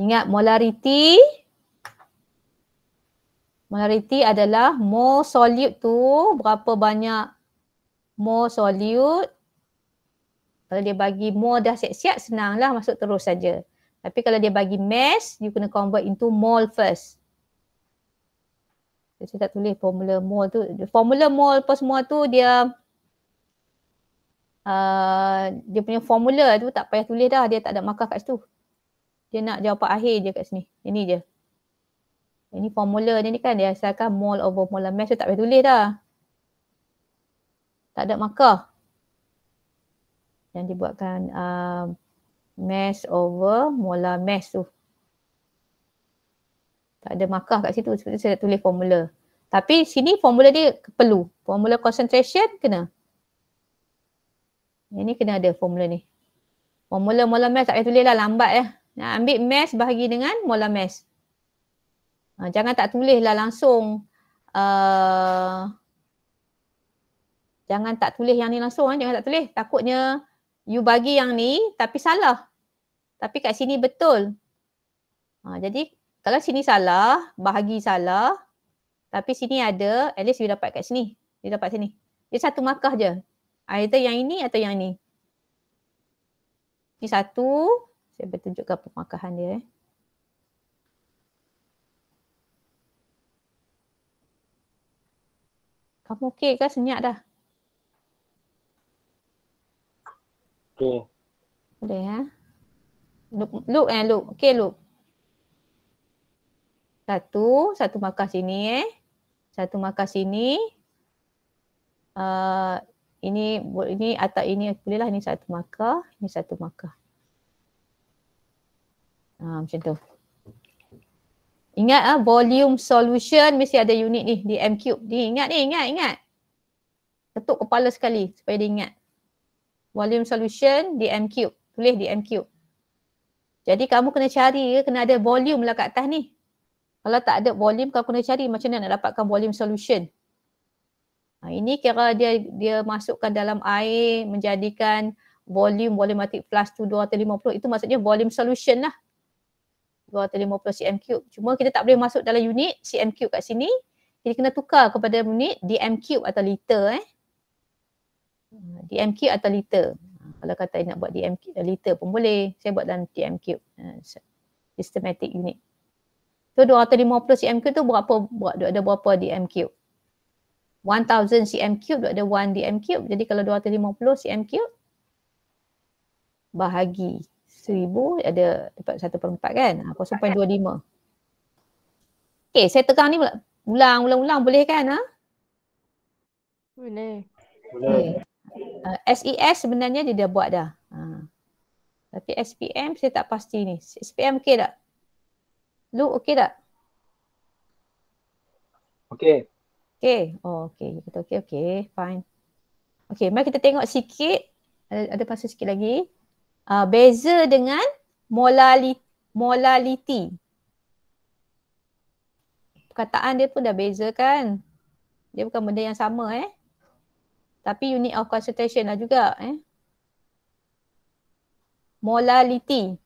Ingat molarity molarity adalah mole solute tu berapa banyak mole solute kalau dia bagi more dah siap-siap senanglah masuk terus saja. Tapi kalau dia bagi mass, you kena convert into mole first. saya tak tulis formula mole tu. Formula mole apa semua tu dia uh, dia punya formula tu tak payah tulis dah. Dia tak ada markah kat situ. Dia nak jawapan akhir je kat sini. Ini je. Ini formula dia ni kan dia asalkan mole over molar mass tu tak payah tulis dah. Tak ada markah yang dibuatkan uh, mass over mola mass tu. Tak ada markah kat situ seperti saya tulis formula. Tapi sini formula dia perlu. Formula concentration kena. Yang ni kena ada formula ni. Formula mola mass tak payah tulis lah lambat eh. Nak ambil mass bahagi dengan mola mass. Ha, jangan tak tulis lah langsung. Uh, jangan tak tulis yang ni langsung. Eh. Jangan tak tulis. Takutnya you bagi yang ni tapi salah. Tapi kat sini betul. Ha, jadi kalau sini salah, bahagi salah. Tapi sini ada, at least you dapat kat sini. You dapat sini. Dia satu markah je. Either yang ini atau yang ni. Ini satu. Saya bertunjukkan pemakahan dia. Eh. Kamu okey ke senyap dah? tu. Boleh ha? Loop, loop eh loop. Okay loop. Satu, satu markah sini eh. Satu markah sini. Uh, ini ini atau ini boleh lah ni satu markah, ini satu markah. Ha, macam tu. Ingat ah volume solution mesti ada unit ni di m cube. Ni ingat ni ingat ingat. Ketuk kepala sekali supaya dia ingat volume solution di cube. Tulis di cube. Jadi kamu kena cari ke kena ada volume lah kat atas ni. Kalau tak ada volume kau kena cari macam mana nak dapatkan volume solution. Ha, ini kira dia dia masukkan dalam air menjadikan volume volumetric plus tu 250 itu maksudnya volume solution lah. 250 cm cube. Cuma kita tak boleh masuk dalam unit cm cube kat sini. Jadi kena tukar kepada unit dm cube atau liter eh. Ah, DMQ atau liter. Ah, kalau kata nak buat DMQ dan liter pun boleh. Saya buat dalam DMQ. Uh, ah, systematic unit. So 250 cm cube tu berapa buat ada berapa dm cube? 1000 cm cube ada 1 dm cube. Jadi kalau 250 cm cube bahagi 1000 ada dapat 1/4 kan? 0.25. Okey, saya tegang ni ulang-ulang-ulang boleh kan ha? Boleh. Boleh. Okay uh, ah, SES sebenarnya dia dah buat dah. Uh. Tapi SPM saya tak pasti ni. SPM okey tak? Lu okey tak? Okey. Okey. Oh okey. Kita okey okey. Fine. Okey, mari kita tengok sikit ada, ada pasal sikit lagi. Uh, beza dengan molality. molality. Perkataan dia pun dah beza kan? Dia bukan benda yang sama eh. Tapi you need a concentration lah juga eh. Molality.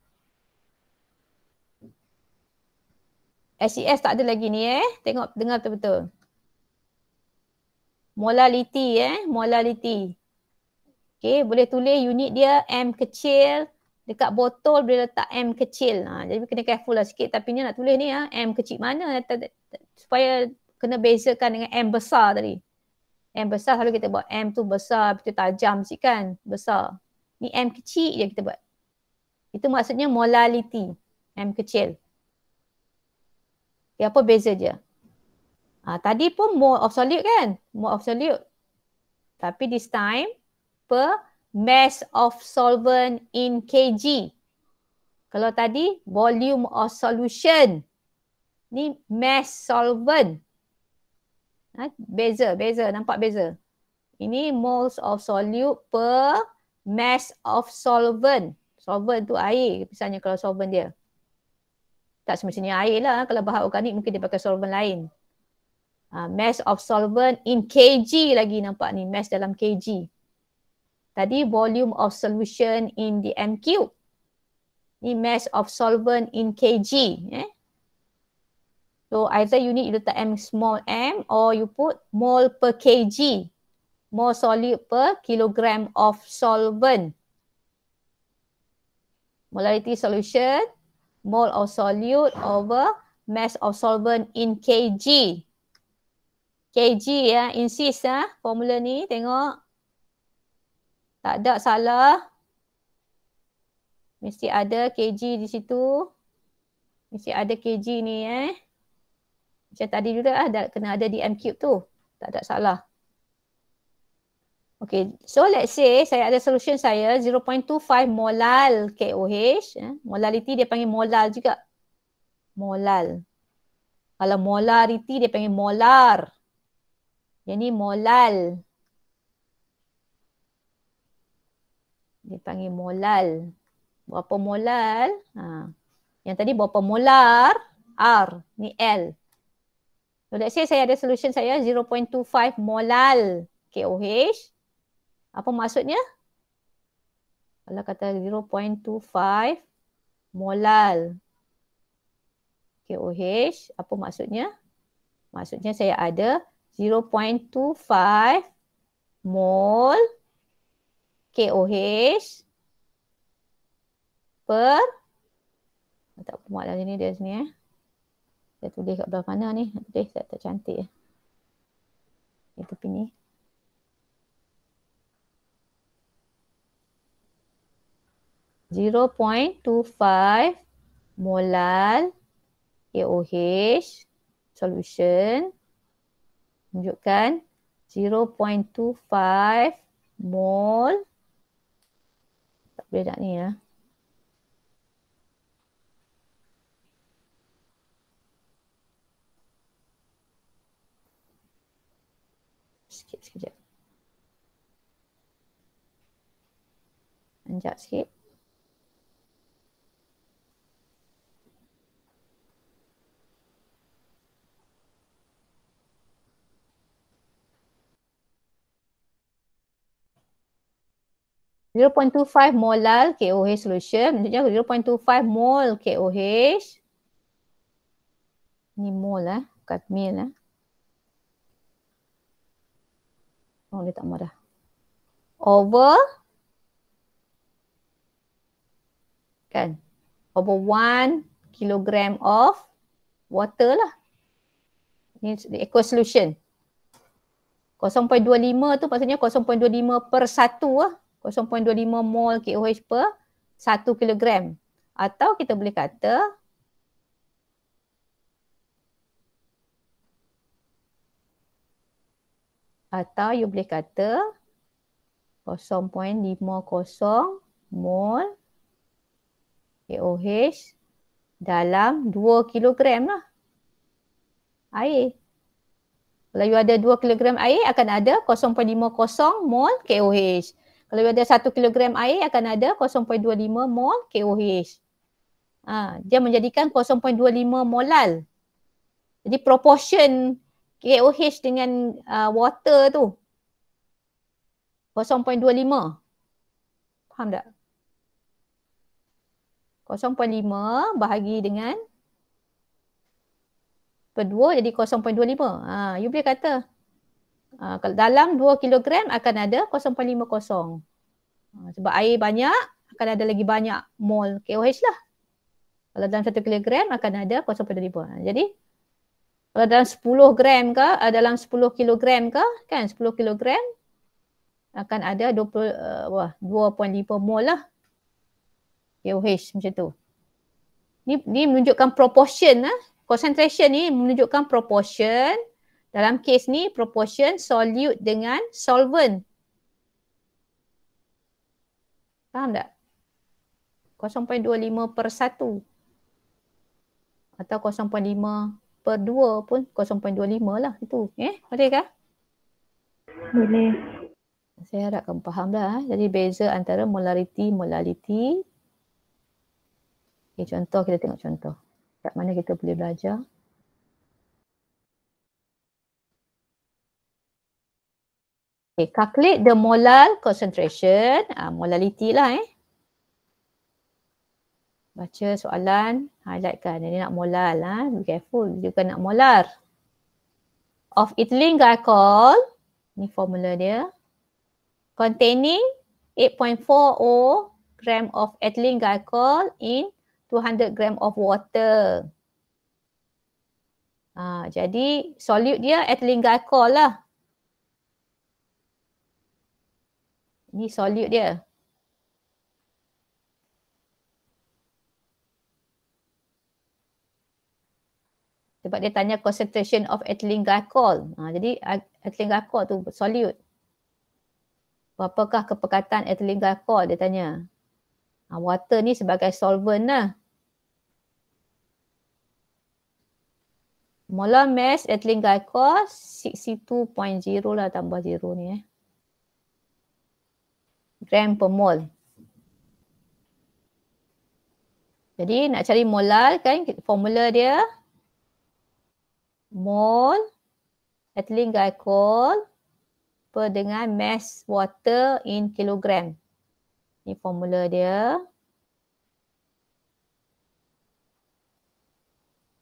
SES e tak ada lagi ni eh. Tengok dengar betul-betul. Molality eh. Molality. Okay boleh tulis unit dia M kecil. Dekat botol boleh letak M kecil. Ha, jadi kena careful lah sikit tapi ni nak tulis ni ya. M kecil mana supaya kena bezakan dengan M besar tadi. M besar selalu kita buat M tu besar, itu tajam sikit kan, besar. Ni M kecil je kita buat. Itu maksudnya molality, M kecil. Okay, ya, apa beza je? Ha, tadi pun mole of solute kan? Mole of solute. Tapi this time per mass of solvent in kg. Kalau tadi volume of solution. Ni mass solvent. Ha, beza, beza. Nampak beza? Ini moles of solute per mass of solvent. Solvent tu air misalnya kalau solvent dia. Tak semestinya air lah. Kalau bahan organik mungkin dia pakai solvent lain. Ha, mass of solvent in kg lagi nampak ni. Mass dalam kg. Tadi volume of solution in the m cube. Ni mass of solvent in kg. Eh? So either you need you letak M small M or you put mole per kg. More solid per kilogram of solvent. Molarity solution. Mole of solute over mass of solvent in kg. Kg ya. Eh? Insist ya. Formula ni tengok. Tak ada salah. Mesti ada kg di situ. Mesti ada kg ni eh. Macam tadi juga lah dah kena ada di M cube tu. Tak ada salah. Okay, so let's say saya ada solution saya 0.25 molal KOH. Eh? Molality dia panggil molal juga. Molal. Kalau molarity dia panggil molar. Yang ni molal. Dia panggil molal. Berapa molal? Ha. Yang tadi berapa molar? R. Ni L. So let's say saya ada solution saya 0.25 molal KOH. Apa maksudnya? Kalau kata 0.25 molal KOH, apa maksudnya? Maksudnya saya ada 0.25 mol KOH per tak apa maklum sini dia sini eh. Saya tulis kat belah mana ni. Saya tulis saya tak cantik. Eh. Di tepi ni. Zero point two five molal KOH solution. Tunjukkan zero point two five mol. Tak boleh tak ni lah. Ya. sekejap. Anjak sikit. Zero point two five molar KOH solution. Maksudnya zero point two five mol KOH. Ini mol lah, eh? bukan mil lah. Eh? Oh, dia tak marah. Over. Kan? Over one kilogram of water lah. Ini the equal solution. 0.25 tu maksudnya 0.25 per satu. lah. 0.25 mol KOH per satu kilogram. Atau kita boleh kata atau you boleh kata 0.50 mol KOH dalam 2 kilogram lah air. Kalau you ada 2 kilogram air akan ada 0.50 mol KOH. Kalau you ada 1 kilogram air akan ada 0.25 mol KOH. Ha, ah, dia menjadikan 0.25 molal. Jadi proportion KOH dengan uh, water tu 0.25 Faham tak? 0.5 bahagi dengan Per 2 jadi 0.25 ha, You boleh kata ha, kalau Dalam 2 kilogram akan ada 0.50 ha, ah, Sebab air banyak akan ada lagi banyak mol KOH lah Kalau dalam 1 kilogram akan ada 0.25 ah, Jadi kalau dalam 10 gram ke uh, ah, dalam 10 kilogram ke kan 10 kilogram akan ada 20 uh, 2.5 mol lah KOH macam tu. Ni, ni menunjukkan proportion lah. Concentration ni menunjukkan proportion. Dalam kes ni proportion solute dengan solvent. Faham tak? 0.25 per 1. Atau per 2 pun 0.25 lah itu. Eh, boleh kah? Boleh. Saya harap kamu faham lah. Eh. Jadi beza antara molarity, molality. Okay, contoh kita tengok contoh. Di mana kita boleh belajar. Okay, calculate the molar concentration. Uh, ah, molality lah eh baca soalan, highlightkan. Ini nak molar lah. Ha? Be careful. You kan nak molar. Of ethylene glycol. Ni formula dia. Containing 8.40 gram of ethylene glycol in 200 gram of water. Ha, jadi solute dia ethylene glycol lah. Ni solute dia. sebab dia tanya concentration of ethylene glycol. Ha, jadi ethylene glycol tu solute. Berapakah kepekatan ethylene glycol dia tanya. Ha, water ni sebagai solvent lah. Molar mass ethylene glycol 62.0 lah tambah 0 ni eh. Gram per mol. Jadi nak cari molar kan formula dia mol ethylene glycol per dengan mass water in kilogram. Ni formula dia.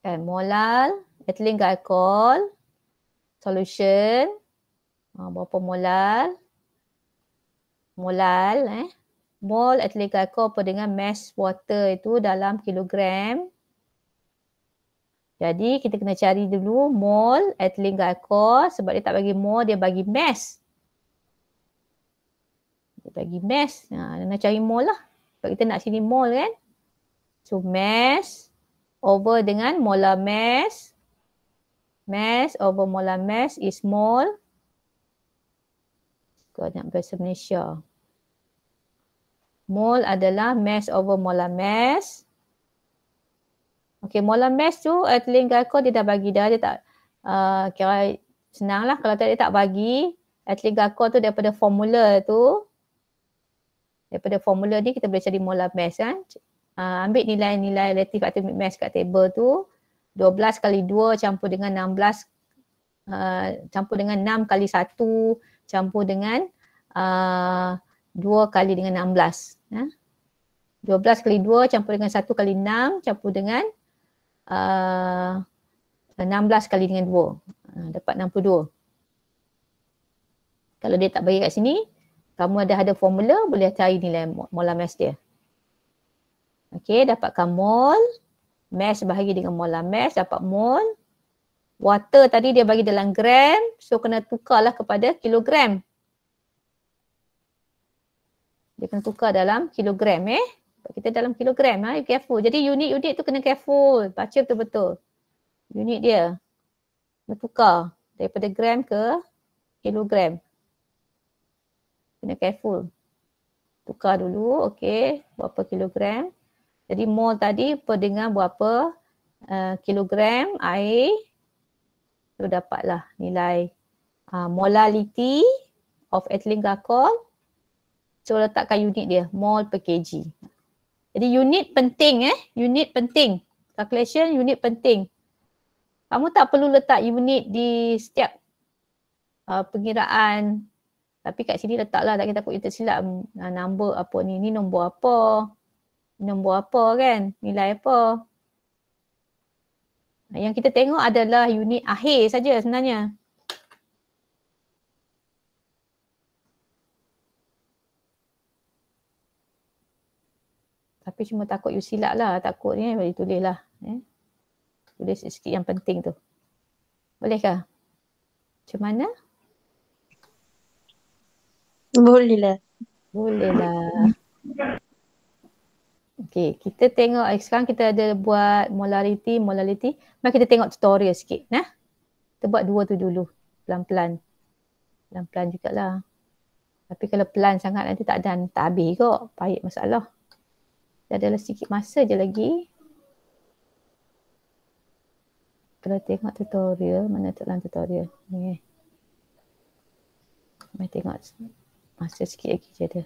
Okay, eh, molal ethylene glycol solution. Ha, berapa molal? Molal eh. Mol ethylene glycol per dengan mass water itu dalam kilogram. Jadi kita kena cari dulu mol ethylene glycol sebab dia tak bagi mol dia bagi mass. Dia bagi mass. Ha, nak cari mol lah. Sebab kita nak sini mol kan. So mass over dengan molar mass. Mass over molar mass is mol. Kau nak bahasa Malaysia. Mol adalah mass over molar mass. Okay, molar mass tu ethylene eh, glycol dia dah bagi dah. Dia tak uh, kira senang lah kalau tak, dia tak bagi. Ethylene eh, glycol tu daripada formula tu. Daripada formula ni kita boleh cari molar mass kan. Uh, ambil nilai-nilai relatif atomic mass kat table tu. 12 kali 2 campur dengan 16 uh, campur dengan 6 kali 1 campur dengan uh, 2 kali dengan 16. Ya. Eh? 12 kali 2 campur dengan 1 kali 6 campur dengan 16 ah, kali dengan 2 uh, ah, dapat 62 kalau dia tak bagi kat sini kamu ada ada formula boleh cari nilai molar mass dia okey dapatkan mol mass bahagi dengan molar mass dapat mol water tadi dia bagi dalam gram so kena tukarlah kepada kilogram dia kena tukar dalam kilogram eh kita dalam kilogram ha, you careful. Jadi unit-unit tu kena careful. Baca betul-betul. Unit dia. Bertukar daripada gram ke kilogram. Kena careful. Tukar dulu. Okey. Berapa kilogram. Jadi mol tadi per dengan berapa uh, eh, kilogram air tu dapatlah nilai uh, molality of ethylene glycol. So letakkan unit dia. Mol per kg. Jadi unit penting eh, unit penting. Calculation unit penting. Kamu tak perlu letak unit di setiap uh, pengiraan. Tapi kat sini letaklah tak kita takut tersilap uh, ah, number apa ni, ni nombor apa. Nombor apa kan, nilai apa. Yang kita tengok adalah unit akhir saja sebenarnya. Tapi cuma takut you silap lah. Takut ni eh, boleh tulis lah. Eh. Tulis sikit yang penting tu. Bolehkah? Macam mana? Boleh lah. Boleh lah. Okay, kita tengok eh, sekarang kita ada buat molarity, molarity. Mari kita tengok tutorial sikit. Nah. Kita buat dua tu dulu. Pelan-pelan. Pelan-pelan jugalah. Tapi kalau pelan sangat nanti tak ada, tak habis kok. Pahit masalah. Dah ada sedikit masa je lagi. Kena tengok tutorial. Mana dalam tutorial? Ni. Eh. Okay. Mari tengok masa sikit lagi je dia.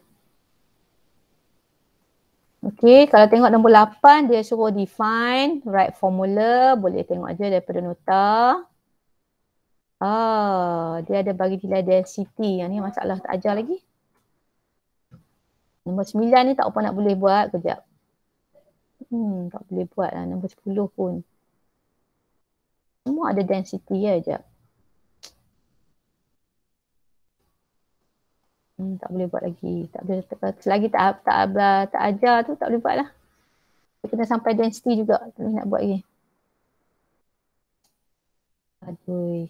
Okey, kalau tengok nombor 8 dia suruh define write formula, boleh tengok aja daripada nota. Ah, dia ada bagi nilai density. Yang ni masalah tak ajar lagi. Nombor 9 ni tak apa nak boleh buat kejap hmm, tak boleh buat lah nombor sepuluh pun. Semua ada density ya je. Hmm, tak boleh buat lagi. Tak boleh tak, selagi tak tak, tak tak tak ajar tu tak boleh buat lah. Kita sampai density juga kita nak buat lagi. Aduh.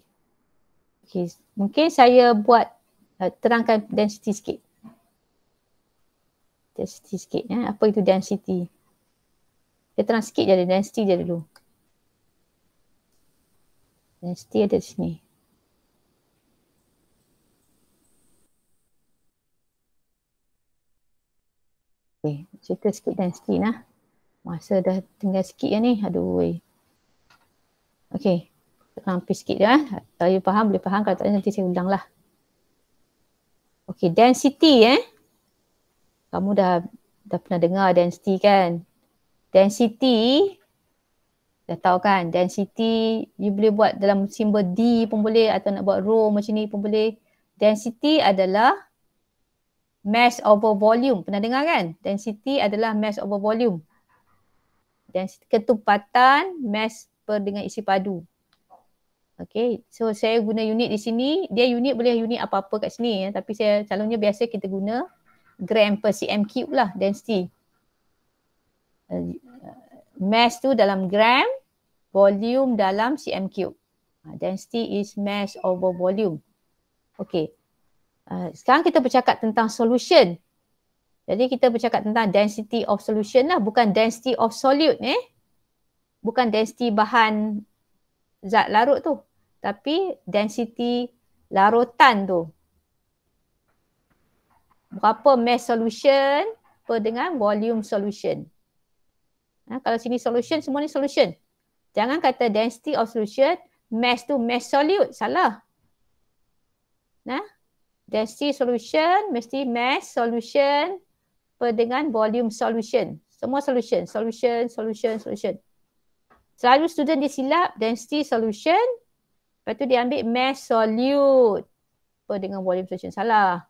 Okay. Mungkin saya buat uh, terangkan density sikit. Density sikit. Eh. Apa itu Density. Dia terang sikit je ada density je dulu. Density ada di sini. Okay, cerita sikit density lah. Masa dah tinggal sikit je ni. Aduh. Okay. Hampir sikit je lah. Eh. Kalau you faham, boleh faham. Kalau tak nanti saya ulang lah. Okay, density eh. Kamu dah dah pernah dengar density kan? density dah tahu kan density you boleh buat dalam simbol D pun boleh atau nak buat row macam ni pun boleh density adalah mass over volume pernah dengar kan density adalah mass over volume dan ketupatan mass per dengan isi padu Okay, so saya guna unit di sini. Dia unit boleh unit apa-apa kat sini. Ya. Tapi saya calonnya biasa kita guna gram per cm cube lah density. Uh, mass tu dalam gram, volume dalam cm cube. Uh, density is mass over volume. Okay. Uh, sekarang kita bercakap tentang solution. Jadi kita bercakap tentang density of solution lah. Bukan density of solute eh. Bukan density bahan zat larut tu. Tapi density larutan tu. Berapa mass solution per dengan volume solution. Ha, kalau sini solution, semua ni solution. Jangan kata density of solution, mass tu mass solute. Salah. Nah, ha? Density solution mesti mass solution per dengan volume solution. Semua solution. Solution, solution, solution. Selalu student disilap density solution. Lepas tu dia ambil mass solute per dengan volume solution. Salah.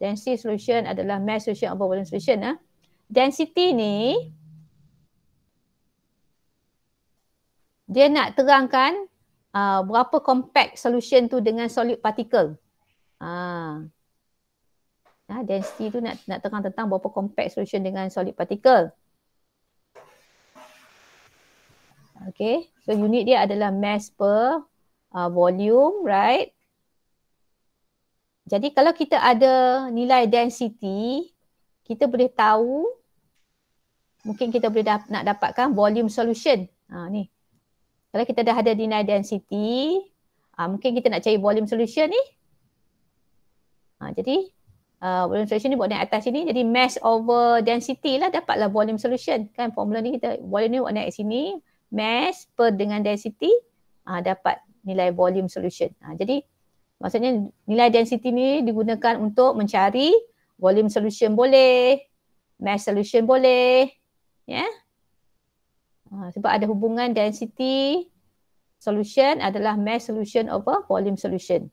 Density solution adalah mass solution atau volume solution. Ha? density ni dia nak terangkan uh, berapa compact solution tu dengan solid particle. Ah. Uh, density tu nak nak terang tentang berapa compact solution dengan solid particle. Okay, so unit dia adalah mass per uh, volume, right? Jadi kalau kita ada nilai density, kita boleh tahu mungkin kita boleh da- nak dapatkan volume solution. Ha, ni. Kalau kita dah ada denied density, ha, mungkin kita nak cari volume solution ni. Ha, jadi uh, volume solution ni buat naik atas sini. Jadi mass over density lah dapatlah volume solution. Kan formula ni kita volume ni buat naik sini. Mass per dengan density ha, dapat nilai volume solution. Ha, jadi maksudnya nilai density ni digunakan untuk mencari volume solution boleh. Mass solution boleh ya yeah? ha, sebab ada hubungan density solution adalah mass solution over volume solution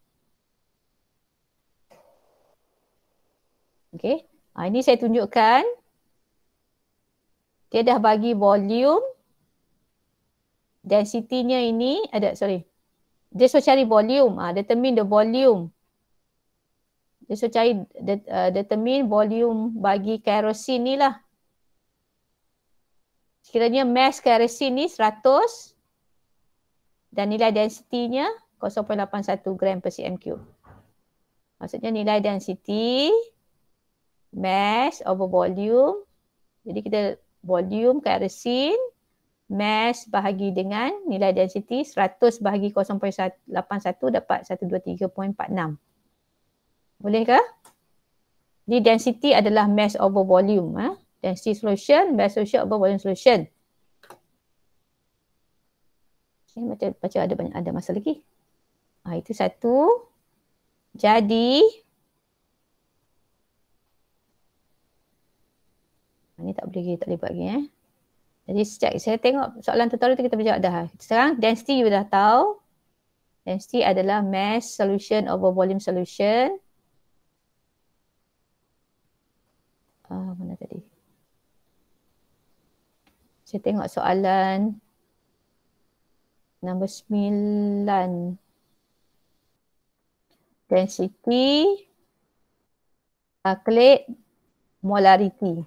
okey ha, ini saya tunjukkan dia dah bagi volume densitinya ini ada sorry dia so cari volume ha, determine the volume dia so cari de, uh, determine volume bagi kerosin ni lah sekiranya mass kerosin ni 100 dan nilai densitinya 0.81 gram per cm cube. Maksudnya nilai density mass over volume. Jadi kita volume kerosin mass bahagi dengan nilai density 100 bahagi 0.81 dapat 123.46. Bolehkah? Jadi density adalah mass over volume. Ha? density solution, best solution, over volume solution. Okay, eh, macam macam ada banyak ada masa lagi. Ha, itu satu. Jadi ini ah, tak boleh tak boleh buat lagi eh. Jadi sejak saya tengok soalan tutorial tu kita berjawab dah. Sekarang density you dah tahu. Density adalah mass solution over volume solution. Uh, saya tengok soalan nombor 9. Density klik molariti.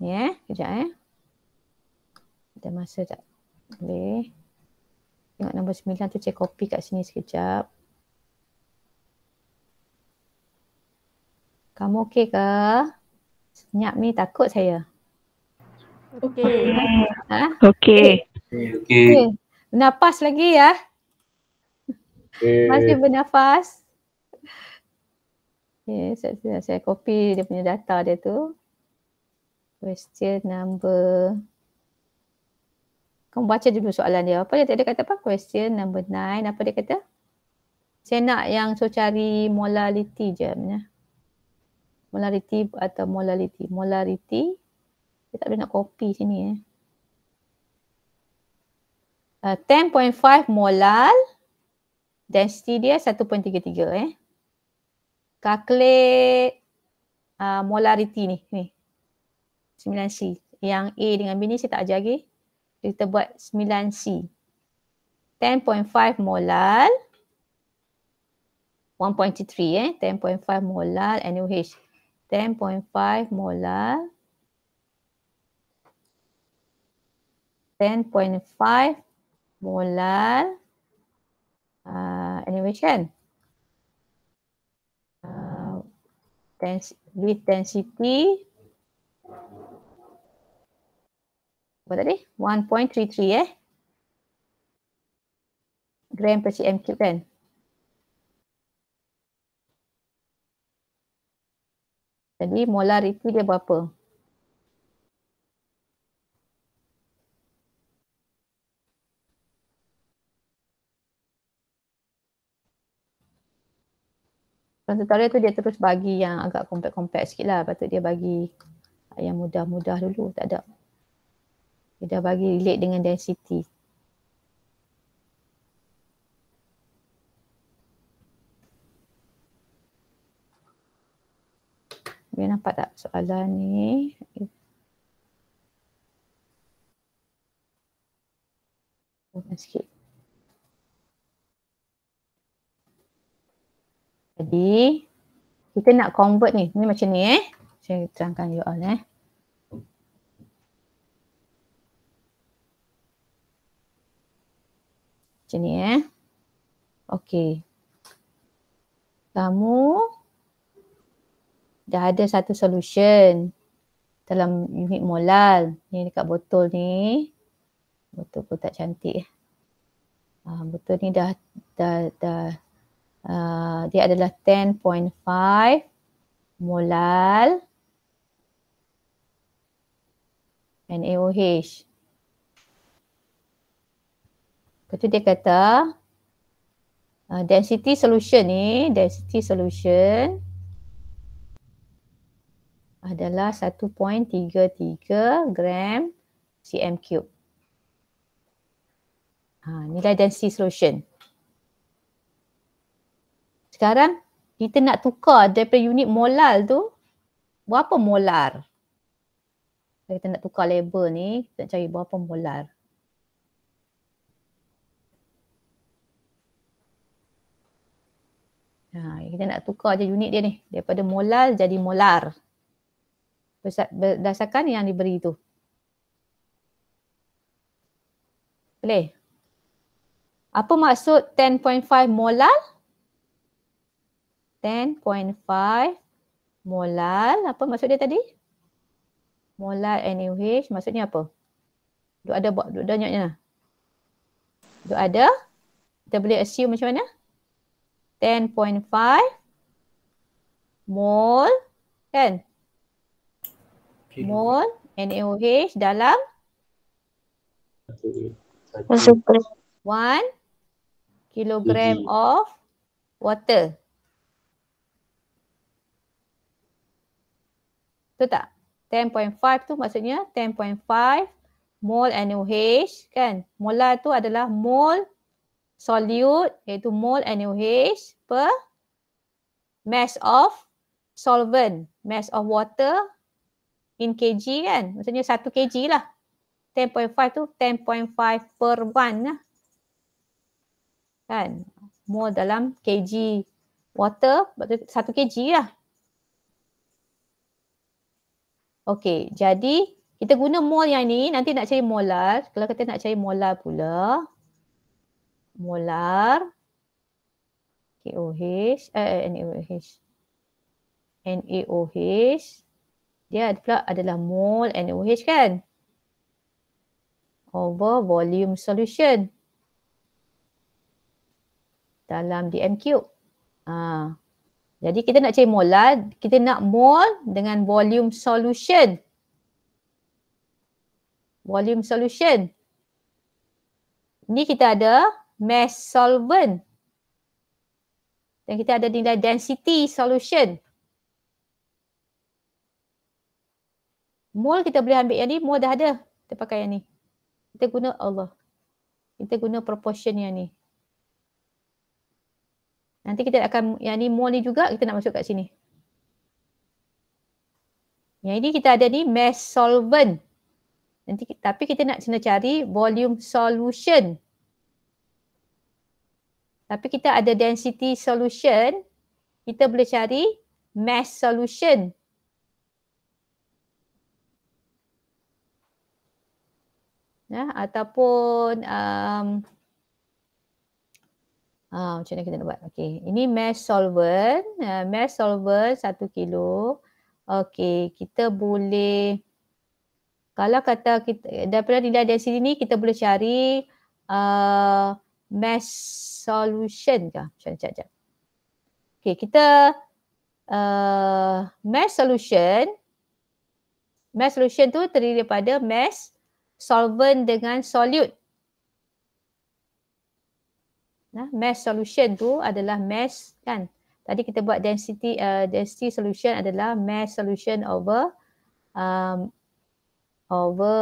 Ya, yeah, kejap eh. Ada masa tak? Boleh. Tengok nombor 9 tu saya copy kat sini sekejap. Kamu okey ke? Senyap ni takut saya. Okey. Ha? Okey. Okey. Okay. Bernafas lagi ya. Okay. Masih bernafas. Okay, saya, saya, copy dia punya data dia tu. Question number. Kamu baca dulu soalan dia. Apa dia tak kata apa? Question number nine. Apa dia kata? Saya nak yang so cari molality je. Ya molarity atau molality. Molarity. Kita tak boleh nak copy sini eh. Uh, 10.5 molal density dia 1.33 eh. Calculate uh, molarity ni. ni. 9C. Yang A dengan B ni saya tak ajar lagi. Kita buat 9C. 10.5 molal 1.3 eh. 10.5 molal Noh. 10.5 molar. 10.5 molar uh, ah, animation. Uh, ah, dens with density. Apa tadi? 1.33 eh. Gram per cm cube kan. 1.33. Jadi molariti dia berapa? Tutorial tu dia terus bagi yang agak kompak-kompak sikit lah. Patut dia bagi yang mudah-mudah dulu. Tak ada. Dia dah bagi relate dengan density. density. Boleh nampak tak soalan ni? Tunggu sikit. Jadi, kita nak convert ni. Ni macam ni eh. Saya terangkan you all eh. Macam ni eh. Okay. Kamu dah ada satu solution dalam unit molal ni dekat botol ni botol pun tak cantik uh, botol ni dah dah dah uh, dia adalah 10.5 molal NaOH Lepas tu dia kata uh, density solution ni density solution adalah 1.33 gram cm cube. Ha, nilai density solution. Sekarang kita nak tukar daripada unit molal tu berapa molar? kita nak tukar label ni, kita nak cari berapa molar. Ha, kita nak tukar je unit dia ni. Daripada molal jadi Molar berdasarkan yang diberi itu. Boleh? Apa maksud 10.5 molal? 10.5 molal. Apa maksud dia tadi? Molal NaOH maksudnya apa? Duk ada buat duk banyaknya. Lah. Duk ada. Kita boleh assume macam mana? 10.5 mol kan? mol NaOH dalam one kilogram of water. Betul tak? 10.5 tu maksudnya 10.5 mol NaOH kan? Molar tu adalah mol solute iaitu mol NaOH per mass of solvent, mass of water in kg kan. Maksudnya 1 kg lah. 10.5 tu 10.5 per 1 lah. Kan. More dalam kg water. 1 kg lah. Okay. Jadi kita guna mol yang ni. Nanti nak cari molar. Kalau kita nak cari molar pula. Molar. KOH. Eh, NaOH. Eh, NaOH dia pula adalah mole NOH kan over volume solution dalam DM cube. Ha. Jadi kita nak cari molar, lah. kita nak mole dengan volume solution. Volume solution. Ini kita ada mass solvent. Dan kita ada nilai density solution. Mall kita boleh ambil yang ni, mall dah ada. Kita pakai yang ni. Kita guna Allah. Kita guna proportion yang ni. Nanti kita akan, yang ni mall ni juga kita nak masuk kat sini. Yang ini kita ada ni mass solvent. Nanti, tapi kita nak sini cari volume solution. Tapi kita ada density solution, kita boleh cari mass solution. ya ataupun um, Ah, macam mana kita nak buat? Okey, ini mesh solvent. Uh, eh, mesh solvent satu kilo. Okey, kita boleh kalau kata kita daripada di dalam sini ni kita boleh cari uh, mesh solution ke? cari mana jap. Okey, kita uh, mesh solution mesh solution tu terdiri daripada mesh solvent dengan solute. Nah, mass solution tu adalah mass kan. Tadi kita buat density uh, density solution adalah mass solution over um, over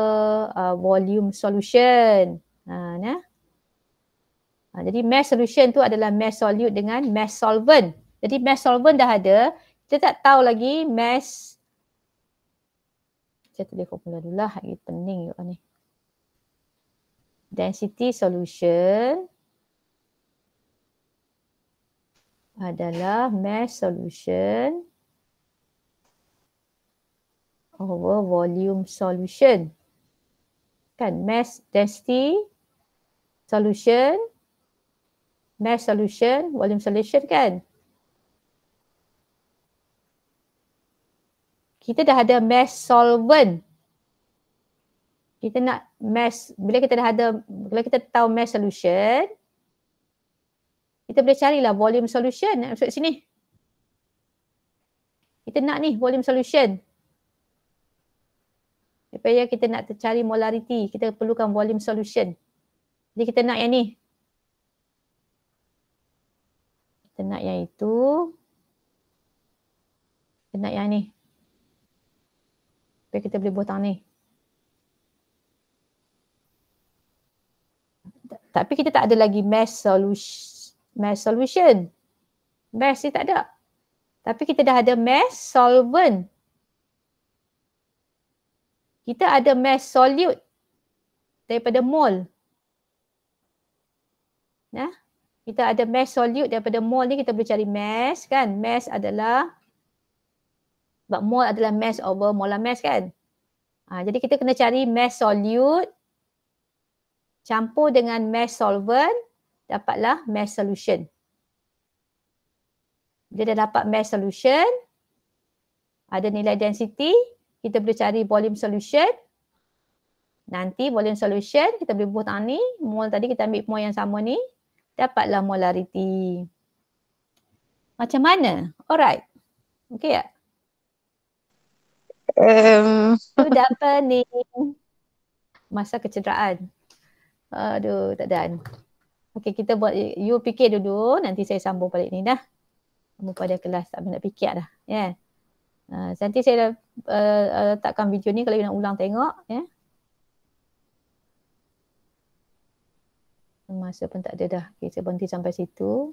uh, volume solution. Ha, nah. ha, jadi mass solution tu adalah mass solute dengan mass solvent. Jadi mass solvent dah ada. Kita tak tahu lagi mass. Kita tulis formula dulu lah. Ini pening juga ni density solution adalah mass solution over volume solution. Kan mass density solution mass solution volume solution kan? Kita dah ada mass solvent kita nak mass bila kita dah ada bila kita tahu mass solution kita boleh carilah volume solution maksud sini kita nak ni volume solution apa ya kita nak cari molarity kita perlukan volume solution jadi kita nak yang ni kita nak yang itu kita nak yang ni supaya kita boleh buat ni Tapi kita tak ada lagi mass solution. Mass solution. Mass ni tak ada. Tapi kita dah ada mass solvent. Kita ada mass solute daripada mol. Nah, ya? kita ada mass solute daripada mol ni kita boleh cari mass kan. Mass adalah sebab mol adalah mass over molar mass kan. Ha, jadi kita kena cari mass solute campur dengan mesh solvent dapatlah mesh solution. Dia dah dapat mesh solution ada nilai density kita boleh cari volume solution nanti volume solution kita boleh buat tangan ni tadi kita ambil mole yang sama ni dapatlah molarity. Macam mana? Alright. okey ya? Um. Sudah pening. Masa kecederaan. Aduh, tak ada. Okey, kita buat you fikir dulu, nanti saya sambung balik ni dah. Kamu pada kelas tak nak fikir dah. Ya. Yeah. Uh, nanti saya dah eh, uh, eh, letakkan video ni kalau you nak ulang tengok. Ya. Yeah. Masa pun tak ada dah. Okay, saya berhenti sampai situ.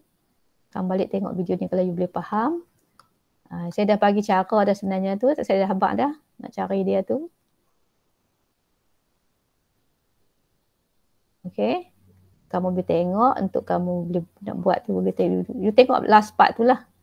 Kamu balik tengok video ni kalau you boleh faham. Uh, saya dah bagi cara dah sebenarnya tu. Saya dah habak dah nak cari dia tu. Okay. Kamu boleh tengok untuk kamu boleh nak buat tu. Boleh tengok. You tengok last part tu lah.